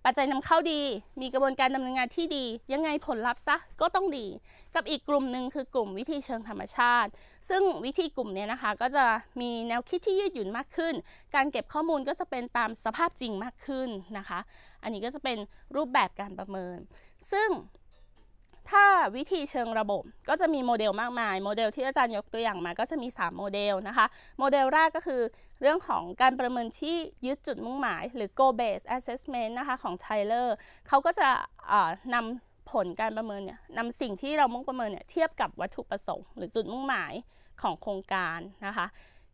ปัจจัยนำเข้าดี มีกระบวนการดำเนินงานที่ดี ยังไงผลลัพธ์ซะก็ต้องดีกับอีกกลุ่มหนึ่งคือกลุ่มวิธีเชิงธรรมชาติ ซึ่งวิธีกลุ่มนี้นะคะก็จะมีแนวคิดที่ยืดหยุ่นมากขึ้น การเก็บข้อมูลก็จะเป็นตามสภาพจริงมากขึ้นนะคะอันนี้ก็จะเป็นรูปแบบการประเมิน ซึ่งถ้าวิธีเชิงระบบก็จะมีโมเดลมากมาย โมเดลที่อาจารย์ยกตัวอย่างมาก็จะมี3โมเดลนะคะ โมเดลแรกก็คือ เรื่องของการประเมินที่ยึดจุดมุ่งหมาย หรือ goal based assessment นะคะของ Tyler เขาก็จะนำผลการประเมินเนี่ยนำสิ่งที่เรา มุ่งประเมินเนี่ยเทียบกับวัตถุประสงค์หรือจุดมุ่งหมายของโครงการนะคะ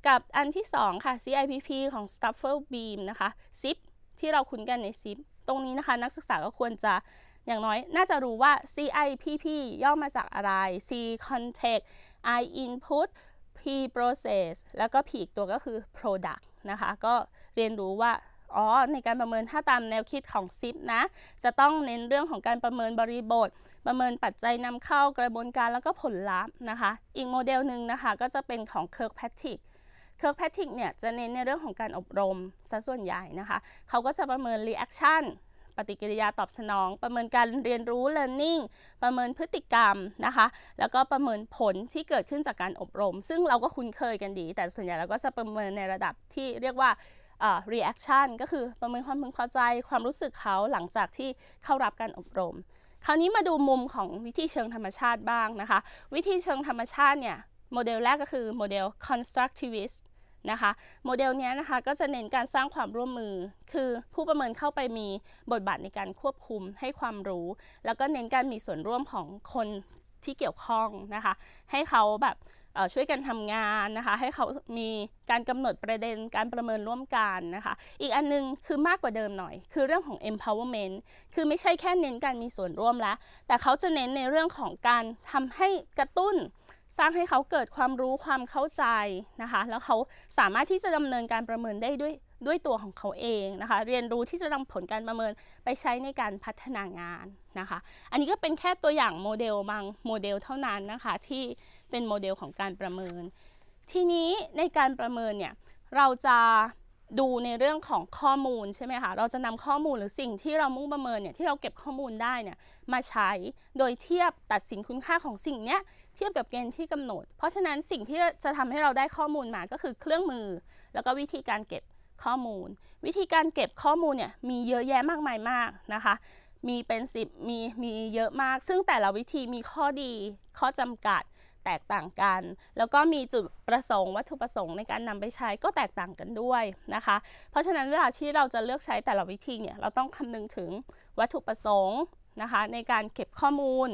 กับอันที่2ค่ะ CIPP ของ s t u f f e r Beam นะคะ s i p ที่เราคุ้นกันใน s i p ตรงนี้นะคะ นักศึกษาก็ควรจะอย่างน้อย น่าจะรู้ว่า CIPP ย่อมาจากอะไร C context I input P process แล้วก็ P อีกตัวก็คือ product นะคะ ก็เรียนรู้ว่า อ๋อในการประเมินถ้าตามแนวคิดของซิปนะ จะต้องเน้นเรื่องของการประเมินบริบท ประเมินปัจจัยนำเข้ากระบวนการแล้วก็ผลลัพธ์นะคะ อีกโมเดลหนึ่งนะคะ ก็จะเป็นของ Kirkpatrick เคิร์กแพทิกเนี่ยจะเน้นในเรื่องของการอบรมซะส่วนใหญ่นะคะ เขาก็จะประเมินรีแอคชั่นปฏิกิริยาตอบสนอง ประเมินการเรียนรู้ learning ประเมินพฤติกรรมนะคะแล้วก็ประเมินผลที่เกิดขึ้นจากการอบรม ซึ่งเราก็คุ้นเคยกันดี แต่ส่วนใหญ่เราก็จะประเมินในระดับที่เรียกว่าเรีแอคชั่นก็คือประเมินความพึงพอใจ ความรู้สึกเขาหลังจากที่เข้ารับการอบรม คราวนี้มาดูมุมของวิธีเชิงธรรมชาติบ้างนะคะวิธีเชิงธรรมชาติเนี่ยโมเดลแรกก็คือโมเดล constructivist นะคะโมเดลนี้นะคะก็จะเน้นการสร้างความร่วมมือ คือผู้ประเมินเข้าไปมีบทบาทในการควบคุมให้ความรู้ แล้วก็เน้นการมีส่วนร่วมของคนที่เกี่ยวข้องนะคะให้เขาแบบช่วยกันทำงานนะคะให้เขามีการกำหนดประเด็นการประเมินร่วมกันนะคะอีกอันนึงคือมากกว่าเดิมหน่อย คือเรื่องของ empowerment คือไม่ใช่แค่เน้นการมีส่วนร่วมแล้ว แต่เขาจะเน้นในเรื่องของการทำให้กระตุ้นสร้างให้เขาเกิดความรู้ความเข้าใจนะคะแล้วเขาสามารถที่จะดำเนินการประเมินได้ด้วย ด้วยตัวของเขาเองนะคะเรียนรู้ที่จะนำผลการประเมินไปใช้ในการพัฒนางานนะคะอันนี้ก็เป็นแค่ตัวอย่างโมเดลบางโมเดลเท่านั้นนะคะที่เป็นโมเดลของการประเมิน ทีนี้ในการประเมินเนี่ยเราจะดูในเรื่องของข้อมูลใช่ไหมคะ เราจะนำข้อมูลหรือสิ่งที่เรามุ่งประเมินเนี่ยที่เราเก็บข้อมูลได้เนี่ยมาใช้โดยเทียบตัดสินคุณค่าของสิ่งเนี้ยเทียบกับเกณฑ์ที่กำหนด เพราะฉะนั้นสิ่งที่จะทำให้เราได้ข้อมูลมาก็คือเครื่องมือ แล้วก็วิธีการเก็บข้อมูล วิธีการเก็บข้อมูลเนี่ยมีเยอะแยะมากมายมากนะคะมีเป็น10มีมีเยอะมาก ซึ่งแต่ละวิธีมีข้อดีข้อจำกัดแตกต่างกัน แล้วก็มีจุดประสงค์วัตถุประสงค์ในการนำไปใช้ก็แตกต่างกันด้วยนะคะ เพราะฉะนั้นเวลาที่เราจะเลือกใช้แต่ละวิธีเนี่ย เราต้องคำนึงถึงวัตถุประสงค์นะคะในการเก็บข้อมูล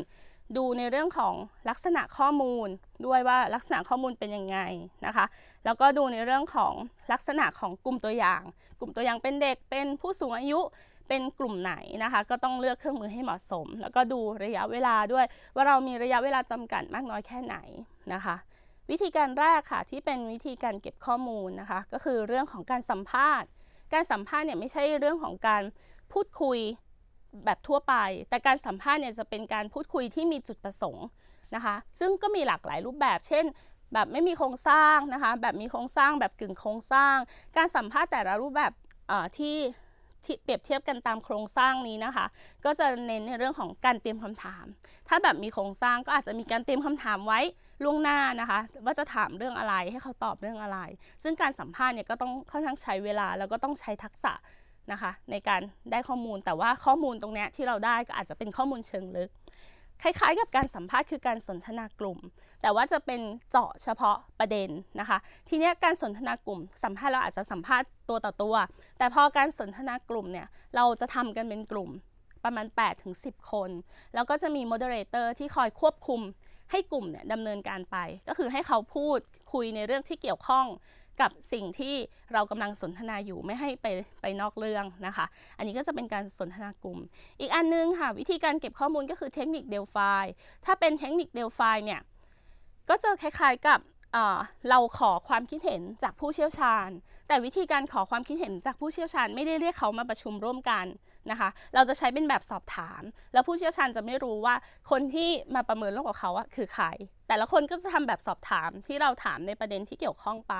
ดูในเรื่องของลักษณะข้อมูลด้วยว่าลักษณะข้อมูลเป็นยังไงนะคะ แล้วก็ดูในเรื่องของลักษณะของกลุ่มตัวอย่าง กลุ่มตัวอย่างเป็นเด็ก เป็นผู้สูงอายุเป็นกลุ่มไหนนะคะก็ต้องเลือกเครื่องมือให้เหมาะสม แล้วก็ดูระยะเวลาด้วยว่าเรามีระยะเวลาจำกัดมากน้อยแค่ไหนนะคะวิธีการแรกค่ะที่เป็นวิธีการเก็บข้อมูลนะคะก็คือเรื่องของการสัมภาษณ์ การสัมภาษณ์เนี่ยไม่ใช่เรื่องของการพูดคุยแบบทั่วไป แต่การสัมภาษณ์เนี่ยจะเป็นการพูดคุยที่มีจุดประสงค์นะคะซึ่งก็มีหลากหลายรูปแบบ เช่นแบบไม่มีโครงสร้างนะคะแบบมีโครงสร้างแบบกึ่งโครงสร้าง การสัมภาษณ์แต่ละรูปแบบที่เปรียบเทียบกันตามโครงสร้างนี้นะคะก็จะเน้นในเรื่องของการเตรียมคำถาม ถ้าแบบมีโครงสร้างก็อาจจะมีการเตรียมคำถามไว้ล่วงหน้านะคะว่าจะถามเรื่องอะไรให้เขาตอบเรื่องอะไร ซึ่งการสัมภาษณ์เนี่ยก็ต้องค่อนข้างใช้เวลาแล้วก็ต้องใช้ทักษะนะคะในการได้ข้อมูลแต่ว่าข้อมูลตรงนี้ที่เราได้ก็อาจจะเป็นข้อมูลเชิงลึกคล้าย ๆ กับการสัมภาษณ์คือการสนทนากลุ่ม แต่ว่าจะเป็นเจาะเฉพาะประเด็นนะคะ ทีนี้การสนทนากลุ่ม สัมภาษณ์เราอาจจะสัมภาษณ์ตัวต่อตัว แต่พอการสนทนากลุ่มเนี่ยเราจะทำกันเป็นกลุ่มประมาณ 8-10ถึงคน แล้วก็จะมีโมเดเลเตอร์ที่คอยควบคุมให้กลุ่มเนี่ยดำเนินการไป ก็คือให้เขาพูดคุยในเรื่องที่เกี่ยวข้องกับสิ่งที่เรากำลังสนทนาอยู่ไม่ให้ไปไปนอกเรื่องนะคะ อันนี้ก็จะเป็นการสนทนากลุ่ม อีกอันนึงค่ะวิธีการเก็บข้อมูลก็คือเทคนิคเดลฟายถ้าเป็นเทคนิคเดลฟายเนี่ยก็จะคล้ายๆกับเราขอความคิดเห็นจากผู้เชี่ยวชาญ แต่วิธีการขอความคิดเห็นจากผู้เชี่ยวชาญไม่ได้เรียกเขามาประชุมร่วมกันนะคะ เราจะใช้เป็นแบบสอบถามแล้วผู้เชี่ยวชาญจะไม่รู้ว่า คนที่มาประเมินโลกของเขาคือใครแต่ละคนก็จะทำแบบสอบถามที่เราถามในประเด็นที่เกี่ยวข้องไป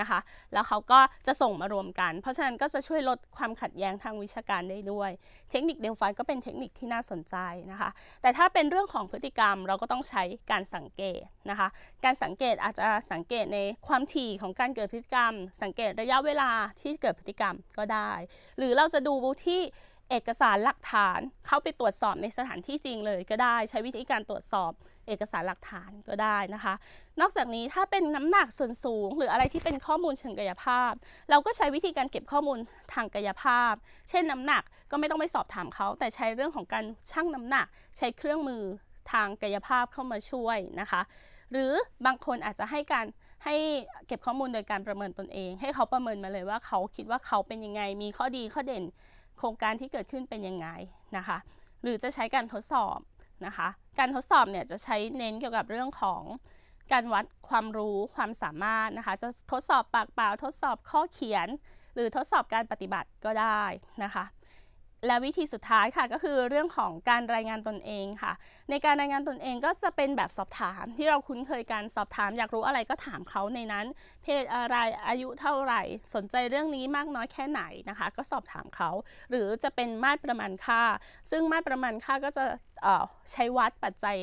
นะคะ แล้วเขาก็จะส่งมารวมกัน เพราะฉะนั้นก็จะช่วยลดความขัดแย้งทางวิชาการได้ด้วย เทคนิคเดลฟายก็เป็นเทคนิคที่น่าสนใจนะคะ แต่ถ้าเป็นเรื่องของพฤติกรรมเราก็ต้องใช้การสังเกตนะคะ การสังเกตอาจจะสังเกตในความถี่ของการเกิดพฤติกรรม สังเกตระยะเวลาที่เกิดพฤติกรรมก็ได้ หรือเราจะดูที่เอกสารหลักฐาน เข้าไปตรวจสอบในสถานที่จริงเลย ก็ได้ใช้วิธีการตรวจสอบเอกสารหลักฐานก็ได้นะคะ นอกจากนี้ถ้าเป็นน้ำหนักส่วนสูงหรืออะไรที่เป็นข้อมูลเชิงกายภาพ เราก็ใช้วิธีการเก็บข้อมูลทางกายภาพ เช่น น้ำหนักก็ไม่ต้องไปสอบถามเขา แต่ใช้เรื่องของการชั่งน้ำหนัก ใช้เครื่องมือทางกายภาพเข้ามาช่วยนะคะหรือบางคนอาจจะให้การให้เก็บข้อมูลโดยการประเมินตนเอง ให้เขาประเมินมาเลยว่าเขาคิดว่าเขาเป็นยังไงมีข้อดีข้อเด่น โครงการที่เกิดขึ้นเป็นยังไงนะคะหรือจะใช้การทดสอบนะคะการทดสอบเนี่ยจะใช้เน้นเกี่ยวกับเรื่องของการวัดความรู้ความสามารถนะคะ จะทดสอบปากเปล่าทดสอบข้อเขียน หรือทดสอบการปฏิบัติก็ได้นะคะและวิธีสุดท้ายค่ะก็คือเรื่องของการรายงานตนเองค่ะ ในการรายงานตนเองก็จะเป็นแบบสอบถาม ที่เราคุ้นเคยการสอบถาม อยากรู้อะไรก็ถามเขาในนั้น เพศอะไรอายุเท่าไหร่สนใจเรื่องนี้มากน้อยแค่ไหนนะคะก็สอบถามเขา หรือจะเป็นมาตรประมาณค่า ซึ่งมาตรประมาณค่าก็จะใช้วัดปัจจัย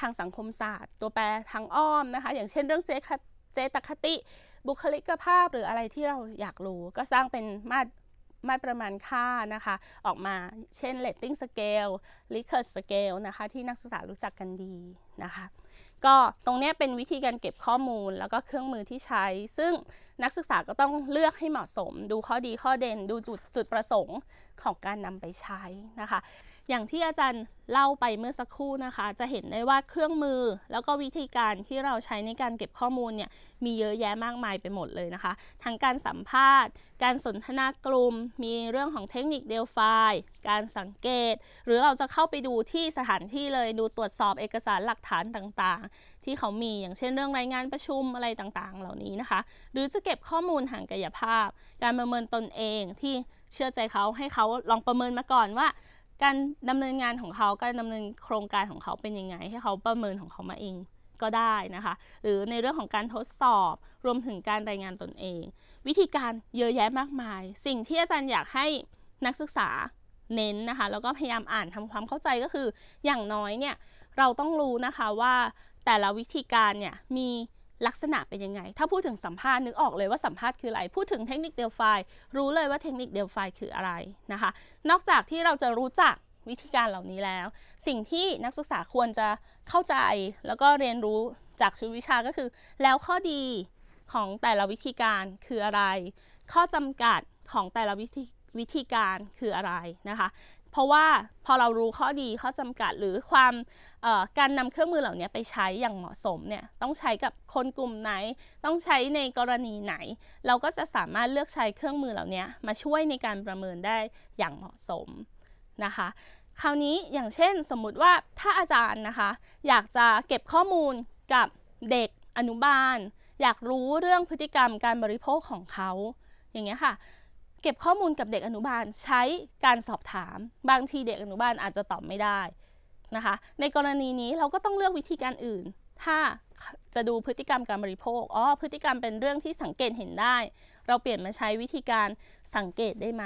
ทางสังคมศาสตร์ ตัวแปรทางอ้อมนะคะ อย่างเช่นเรื่องเจเจตคติบุคลิกภาพ หรืออะไรที่เราอยากรู้ก็สร้างเป็นมาตรมาตรประมาณค่านะคะออกมา เช่น rating scale r i c h e r scale นะคะที่นักศึกษารู้จักกันดีนะคะก็ตรงนี้เป็นวิธีการเก็บข้อมูลแล้วก็เครื่องมือที่ใช้ ซึ่งนักศึกษาก็ต้องเลือกให้เหมาะสม ดูข้อดีข้อเด่น ดูจุดจุดประสงค์ของการนำไปใช้นะคะอย่างที่อาจารย์เล่าไปเมื่อสักครู่นะคะ จะเห็นได้ว่าเครื่องมือแล้วก็วิธีการที่เราใช้ในการเก็บข้อมูลเนี่ยมีเยอะแยะมากมายไปหมดเลยนะคะทั้งการสัมภาษณ์ การสนทนากลุ่ม มีเรื่องของเทคนิคเดลไฟล์ การสังเกต หรือเราจะเข้าไปดูที่สถานที่เลย ดูตรวจสอบเอกสารหลักฐานต่าง ๆ ที่เขามี อย่างเช่นเรื่องรายงานประชุมอะไรต่างๆ เหล่านี้นะคะ หรือจะเก็บข้อมูลทางกายภาพ การประเมินตนเองที่เชื่อใจเขาให้เขาลองประเมินมาก่อนว่าการดำเนินงานของเขาการดำเนินโครงการ ของเขาเป็นยังไง ให้เขาประเมินของเขามาเองก็ได้นะคะ หรือในเรื่องของการทดสอบ รวมถึงการรายงานตนเอง วิธีการเยอะแยะมากมาย สิ่งที่อาจารย์อยากให้นักศึกษาเน้นนะคะแล้วก็พยายามอ่านทำความเข้าใจก็คือ อย่างน้อยเนี่ยเราต้องรู้นะคะว่า แต่ละวิธีการเนี่ยมีลักษณะเป็นยังไง ถ้าพูดถึงสัมภาษณ์นึกออกเลยว่าสัมภาษณ์คืออะไร พูดถึงเทคนิคเดลไฟรู้เลยว่าเทคนิคเดลไฟคืออะไรนะคะ นอกจากที่เราจะรู้จักวิธีการเหล่านี้แล้ว สิ่งที่นักศึกษาควรจะเข้าใจแล้วก็เรียนรู้จากชุดวิชาก็คือ แล้วข้อดีของแต่ละวิธีการคืออะไร ข้อจำกัดของแต่ละวิธีวิธีการคืออะไรนะคะราะว่าพอเรารู้ข้อดีข้อจำกัดหรือความการนำเครื่องมือเหล่านี้ไปใช้อย่างเหมาะสมเนี่ยต้องใช้กับคนกลุ่มไหน ต้องใช้ในกรณีไหน เราก็จะสามารถเลือกใช้เครื่องมือเหล่านี้ มาช่วยในการประเมินได้อย่างเหมาะสมนะคะ คราวนี้อย่างเช่นสมมุติว่าถ้าอาจารย์นะคะ อยากจะเก็บข้อมูลกับเด็กอนุบาล อยากรู้เรื่องพฤติกรรมการบริโภคของเขาอย่างเงี้ยค่ะเก็บข้อมูลกับเด็กอนุบาลใช้การสอบถาม บางทีเด็กอนุบาลอาจจะตอบไม่ได้นะคะในกรณีนี้เราก็ต้องเลือกวิธีการอื่น ถ้าจะดูพฤติกรรมการบริโภคอ๋อพฤติกรรมเป็นเรื่องที่สังเกตเห็นได้ เราเปลี่ยนมาใช้วิธีการสังเกตได้ไหม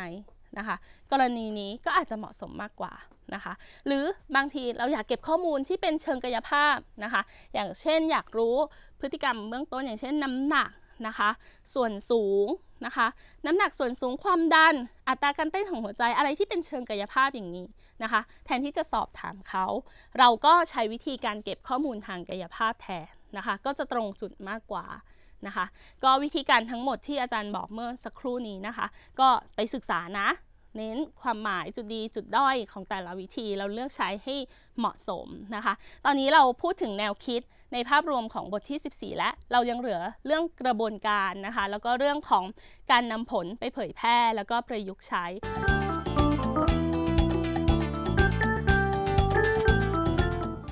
นะคะกรณีนี้ก็อาจจะเหมาะสมมากกว่านะคะหรือบางทีเราอยากเก็บข้อมูลที่เป็นเชิงกายภาพนะคะอย่างเช่นอยากรู้พฤติกรรมเบื้องต้นอย่างเช่นน้ำหนักนะคะส่วนสูงนะคะน้ำหนักส่วนสูงความดัน อัตราการเต้นของหัวใจอะไรที่เป็นเชิงกายภาพอย่างนี้นะคะแทนที่จะสอบถามเขา เราก็ใช้วิธีการเก็บข้อมูลทางกายภาพแทนนะคะก็จะตรงจุดมากกว่านะคะก็วิธีการทั้งหมดที่อาจารย์บอกเมื่อสักครู่นี้นะคะก็ไปศึกษานะเน้นความหมายจุดดีจุดด้อยของแต่ละวิธีเราเลือกใช้ให้เหมาะสมนะคะตอนนี้เราพูดถึงแนวคิดในภาพรวมของบทที่ 14 และเรายังเหลือเรื่องกระบวนการนะคะ แล้วก็เรื่องของการนำผลไปเผยแพร่ แล้วก็ประยุกต์ใช้